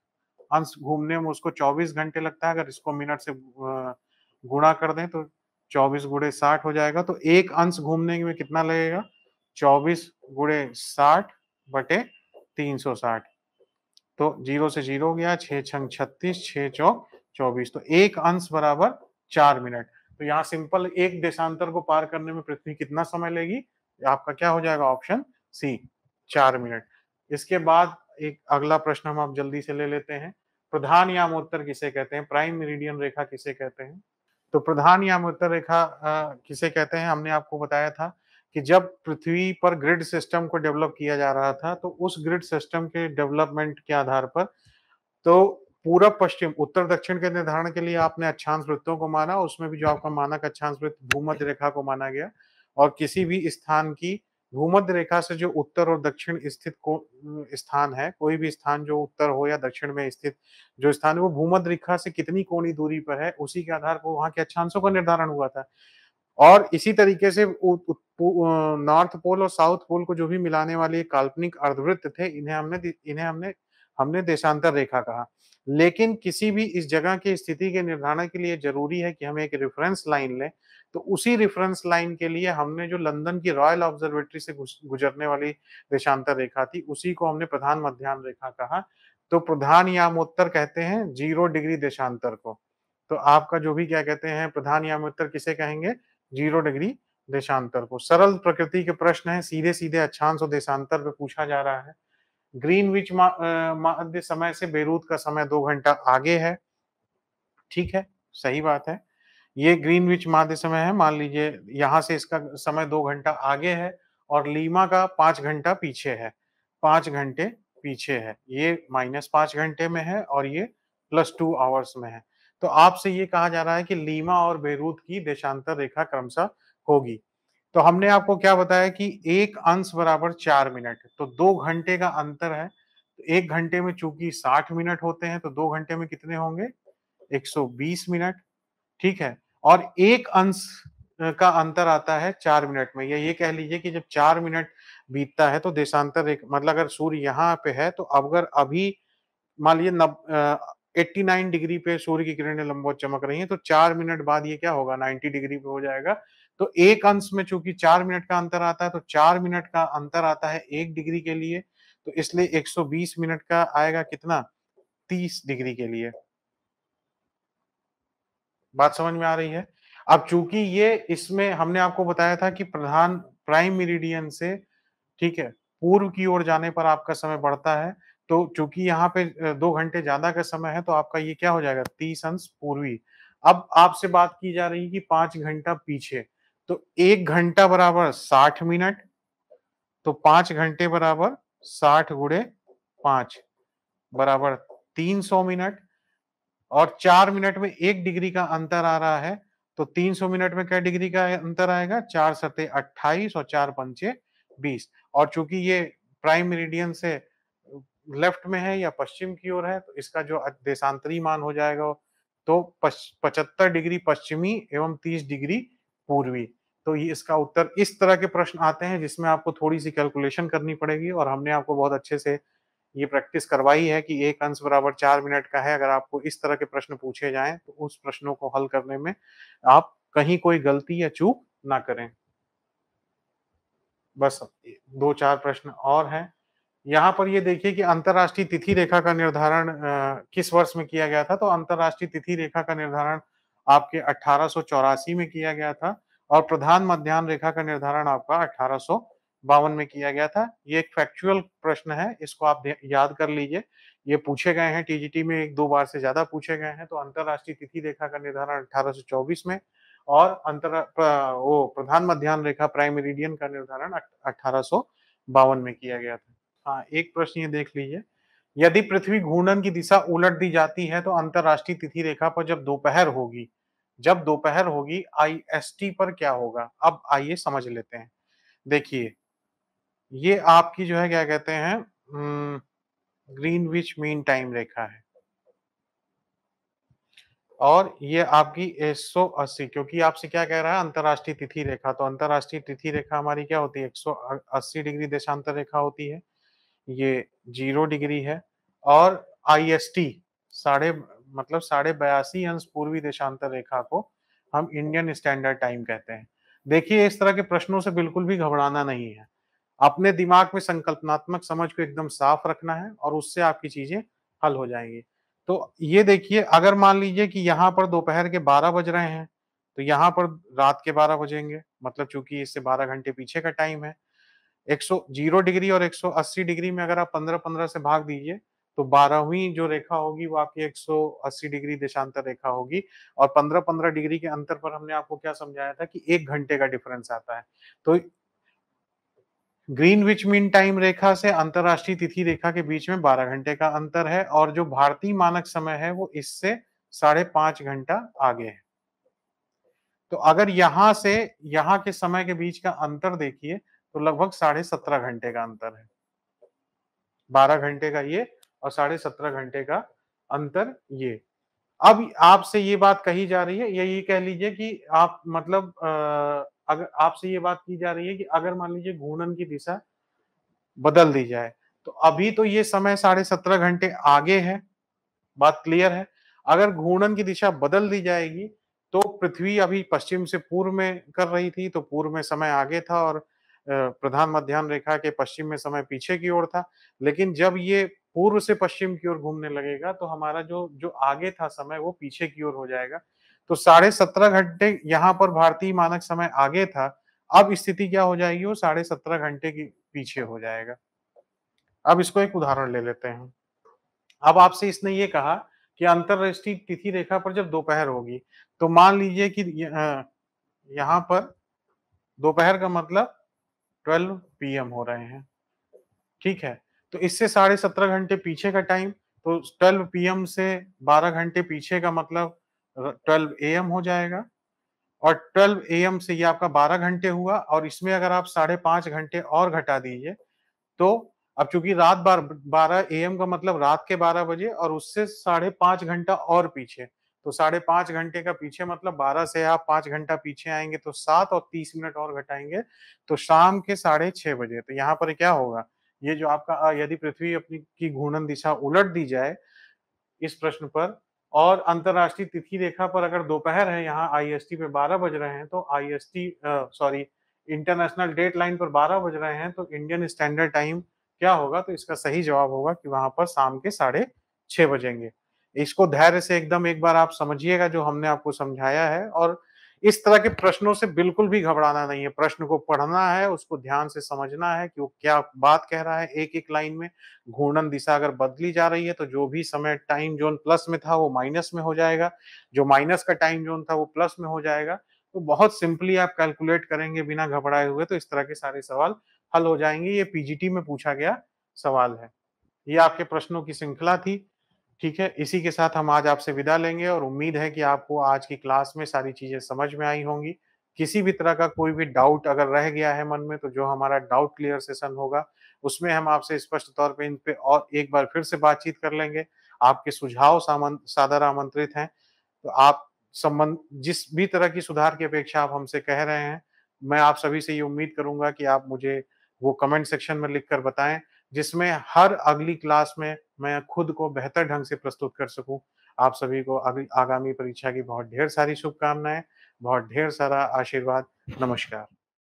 अंश घूमने में उसको 24 घंटे लगता है अगर इसको मिनट से गुणा कर दें तो 24 गुड़े साठ हो जाएगा तो एक अंश घूमने में कितना लगेगा 24 गुड़े साठ बटे 360 तो जीरो से जीरो गया छह छंग छत्तीस छह चौक चौबीस तो एक अंश बराबर चार मिनट तो यहाँ सिंपल एक देशांतर को पार करने में पृथ्वी कितना समय लेगी आपका क्या हो जाएगा ऑप्शन सी चार मिनट इसके बाद एक अगला प्रश्न हम आप जल्दी से ले लेते हैं प्रधान यामोत्तर किसे कहते हैं प्राइम मेरिडियन रेखा किसे कहते हैं तो प्रधान यामोत्तर रेखा किसे कहते हैं हमने आपको बताया था कि जब पृथ्वी पर ग्रिड सिस्टम को डेवलप किया जा रहा था तो उस ग्रिड सिस्टम के डेवलपमेंट के आधार पर तो पूरब पश्चिम उत्तर दक्षिण के निर्धारण के लिए आपने अक्षांश वृत्तों को माना उसमें भी जो आपका मानक अक्षांश वृत्त भूमध्य रेखा को माना गया और किसी भी स्थान की भूमध्य रेखा से जो उत्तर और दक्षिण स्थित को स्थान है कोई भी स्थान जो उत्तर हो या दक्षिण में स्थित जो स्थान है वो भूमध्य रेखा से कितनी कोणी दूरी पर है उसी के आधार पर वहां के अक्षांशों का निर्धारण हुआ था और इसी तरीके से नॉर्थ पोल और साउथ पोल को जो भी मिलाने वाले काल्पनिक अर्धवृत्त थे इन्हें हमने इन्हें हमने हमने देशांतर रेखा कहा लेकिन किसी भी इस जगह की स्थिति के निर्धारण के लिए जरूरी है कि हम एक रेफरेंस लाइन लें तो उसी रेफरेंस लाइन के लिए हमने जो लंदन की रॉयल ऑब्जर्वेटरी से गुजरने वाली देशांतर रेखा थी उसी को हमने प्रधान मध्यान्ह रेखा कहा तो प्रधान यामोत्तर कहते हैं जीरो डिग्री देशांतर को तो आपका जो भी क्या कहते हैं प्रधान यामोत्तर किसे कहेंगे जीरो डिग्री देशांतर को सरल प्रकृति के प्रश्न है सीधे सीधे अच्छांश और देशांतर पे पूछा जा रहा है ग्रीनविच माध्य समय से बेरूत का समय दो घंटा आगे है ठीक है सही बात है ये ग्रीनविच माध्य समय है मान लीजिए यहाँ से इसका समय दो घंटा आगे है और लीमा का पांच घंटा पीछे है पांच घंटे पीछे है ये माइनस पांच घंटे में है और ये प्लस टू आवर्स में है तो आपसे ये कहा जा रहा है कि लीमा और बेरूत की देशांतर रेखा क्रमशः होगी तो हमने आपको क्या बताया कि एक अंश बराबर चार मिनट तो दो घंटे का अंतर है तो एक घंटे में चूंकि साठ मिनट होते हैं तो दो घंटे में कितने होंगे 120 मिनट ठीक है और एक अंश का अंतर आता है चार मिनट में या ये कह लीजिए कि जब चार मिनट बीतता है तो देशांतर एक मतलब अगर सूर्य यहाँ पे है तो अगर अभी मान लीजिए नब एट्टी नाइन डिग्री पे सूर्य की किरणें लंबवत चमक रही हैं तो चार मिनट बाद ये क्या होगा नाइन्टी डिग्री पे हो जाएगा तो एक अंश में चूंकि चार मिनट का अंतर आता है तो चार मिनट का अंतर आता है एक डिग्री के लिए तो इसलिए 120 मिनट का आएगा कितना 30 डिग्री के लिए बात समझ में आ रही है अब चूंकि ये इसमें हमने आपको बताया था कि प्रधान प्राइम मेरिडियन से ठीक है पूर्व की ओर जाने पर आपका समय बढ़ता है तो चूंकि यहाँ पे दो घंटे ज्यादा का समय है तो आपका ये क्या हो जाएगा तीस अंश पूर्वी अब आपसे बात की जा रही है कि पांच घंटा पीछे तो एक घंटा बराबर साठ मिनट तो पांच घंटे बराबर साठ गुड़े पांच बराबर तीन सौ मिनट और चार मिनट में एक डिग्री का अंतर आ रहा है तो तीन सौ मिनट में क्या डिग्री का अंतर आएगा चार सते अट्ठाईस और चार पंचे बीस और चूंकि ये प्राइम मेरिडियन से लेफ्ट में है या पश्चिम की ओर है तो इसका जो देशांतरी मान हो जाएगा तो पचहत्तर डिग्री पश्चिमी एवं तीस डिग्री पूर्वी तो ये इसका उत्तर इस तरह के प्रश्न आते हैं जिसमें आपको थोड़ी सी कैलकुलेशन करनी पड़ेगी और हमने आपको बहुत अच्छे से ये प्रैक्टिस करवाई है कि एक अंश बराबर चार मिनट का है अगर आपको इस तरह के प्रश्न पूछे जाएं तो उस प्रश्नों को हल करने में आप कहीं कोई गलती या चूक ना करें बस दो चार प्रश्न और हैं यहाँ पर ये देखिए कि अंतरराष्ट्रीय तिथि रेखा का निर्धारण किस वर्ष में किया गया था तो अंतरराष्ट्रीय तिथि रेखा का निर्धारण आपके अठारह में किया गया था और प्रधान मध्यान रेखा का निर्धारण आपका अठारह बावन में किया गया था ये एक फैक्चुअल प्रश्न है इसको आप याद कर लीजिए ये पूछे गए हैं टीजीटी में एक दो बार से ज्यादा पूछे गए हैं तो अंतरराष्ट्रीय तिथि रेखा का निर्धारण 1824 में और अंतर वो प्रधान मध्यान्ह रेखा प्राइम मेरिडियन का निर्धारण अठारह में किया गया था हाँ एक प्रश्न ये देख लीजिए यदि पृथ्वी घूर्णन की दिशा उलट दी जाती है तो अंतरराष्ट्रीय तिथि रेखा पर जब दोपहर होगी जब दोपहर होगी आईएसटी पर क्या होगा अब आइए समझ लेते हैं देखिए ये आपकी जो है क्या कहते हैं ग्रीन विच मीन टाइम रेखा है और ये आपकी एक सौ अस्सी क्योंकि आपसे क्या कह रहा है अंतरराष्ट्रीय तिथि रेखा तो अंतरराष्ट्रीय तिथि रेखा हमारी क्या होती है एक सौ अस्सी डिग्री देशांतर रेखा होती है ये जीरो डिग्री है और आई एस टी साढ़े मतलब साढ़े बयासी अंश पूर्वी देशांतर रेखा को हम इंडियन स्टैंडर्ड टाइम कहते हैं देखिए इस तरह के प्रश्नों से बिल्कुल भी घबराना नहीं है अपने दिमाग में संकल्पनात्मक समझ को एकदम साफ रखना है और उससे आपकी चीजें हल हो जाएंगी तो ये देखिए अगर मान लीजिए कि यहाँ पर दोपहर के बारह बज रहे हैं तो यहाँ पर रात के बारह बजेंगे मतलब चूंकि इससे बारह घंटे पीछे का टाइम है 100 जीरो डिग्री और 180 डिग्री में अगर आप 15 15 से भाग दीजिए तो बारहवीं जो रेखा होगी वो आपकी 180 डिग्री देशांतर रेखा होगी और 15-15 डिग्री के अंतर पर हमने आपको क्या समझाया था कि एक घंटे का डिफरेंस आता है तो ग्रीन विच मीन टाइम रेखा से अंतरराष्ट्रीय तिथि रेखा के बीच में 12 घंटे का अंतर है और जो भारतीय मानक समय है वो इससे साढ़े पांच घंटा आगे है तो अगर यहां से यहां के समय के बीच का अंतर देखिए तो लगभग साढ़े सत्रह घंटे का अंतर है बारह घंटे का ये और साढ़े सत्रह घंटे का अंतर ये अब आपसे ये बात कही जा रही है यही कह लीजिए कि आप मतलब अगर आपसे ये बात की जा रही है कि अगर मान लीजिए घूर्णन की दिशा बदल दी जाए तो अभी तो ये समय साढ़े सत्रह घंटे आगे है बात क्लियर है अगर घूर्णन की दिशा बदल दी जाएगी तो पृथ्वी अभी पश्चिम से पूर्व में कर रही थी तो पूर्व में समय आगे था और प्रधान मध्यान्ह रेखा के पश्चिम में समय पीछे की ओर था लेकिन जब ये पूर्व से पश्चिम की ओर घूमने लगेगा तो हमारा जो जो आगे था समय वो पीछे की ओर हो जाएगा तो साढ़े सत्रह घंटे यहाँ पर भारतीय मानक समय आगे था अब स्थिति क्या हो जाएगी वो साढ़े सत्रह घंटे की पीछे हो जाएगा अब इसको एक उदाहरण ले लेते हैं अब आपसे इसने ये कहा कि अंतरराष्ट्रीय तिथि रेखा पर जब दोपहर होगी तो मान लीजिए कि यहाँ पर दोपहर का मतलब 12 पीएम हो रहे हैं ठीक है तो इससे साढ़े सत्रह घंटे पीछे का टाइम तो ट्वेल्व पीएम से बारह घंटे पीछे का मतलब ट्वेल्व एएम हो जाएगा और ट्वेल्व एएम से ये आपका बारह घंटे हुआ और इसमें अगर आप साढ़े पांच घंटे और घटा दीजिए तो अब चूंकि रात बार बारह ए का मतलब रात के बारह बजे और उससे साढ़े पांच घंटा और पीछे तो साढ़े पांच घंटे का पीछे मतलब बारह से आप पांच घंटा पीछे आएंगे तो सात और तीस मिनट और घटाएंगे तो शाम के साढ़े छह बजे तो यहाँ पर क्या होगा ये जो आपका यदि पृथ्वी अपनी की घूर्णन दिशा उलट दी जाए इस प्रश्न पर और अंतरराष्ट्रीय तिथि रेखा पर अगर दोपहर है यहाँ टी पे बारह बज रहे हैं तो T sorry international date line पर बारह बज रहे हैं तो इंडियन स्टैंडर्ड टाइम क्या होगा तो इसका सही जवाब होगा कि वहां पर शाम के साढ़े छह बजेंगे इसको धैर्य से एकदम एक बार आप समझिएगा जो हमने आपको समझाया है और इस तरह के प्रश्नों से बिल्कुल भी घबराना नहीं है प्रश्न को पढ़ना है उसको ध्यान से समझना है कि वो क्या बात कह रहा है एक एक लाइन में घूर्णन दिशा अगर बदली जा रही है तो जो भी समय टाइम जोन प्लस में था वो माइनस में हो जाएगा जो माइनस का टाइम जोन था वो प्लस में हो जाएगा तो बहुत सिंपली आप कैलकुलेट करेंगे बिना घबराए हुए तो इस तरह के सारे सवाल हल हो जाएंगे ये पीजीटी में पूछा गया सवाल है ये आपके प्रश्नों की श्रृंखला थी ठीक है इसी के साथ हम आज आपसे विदा लेंगे और उम्मीद है कि आपको आज की क्लास में सारी चीजें समझ में आई होंगी किसी भी तरह का कोई भी डाउट अगर रह गया है मन में तो जो हमारा डाउट क्लियर सेशन होगा उसमें हम आपसे स्पष्ट तौर पे इन पे और एक बार फिर से बातचीत कर लेंगे आपके सुझाव सादर आमंत्रित हैं तो आप संबंध जिस भी तरह की सुधार की अपेक्षा आप हमसे कह रहे हैं मैं आप सभी से ये उम्मीद करूंगा कि आप मुझे वो कमेंट सेक्शन में लिखकर बताएं जिसमें हर अगली क्लास में मैं खुद को बेहतर ढंग से प्रस्तुत कर सकूं आप सभी को अगली आगामी परीक्षा की बहुत ढेर सारी शुभकामनाएं बहुत ढेर सारा आशीर्वाद नमस्कार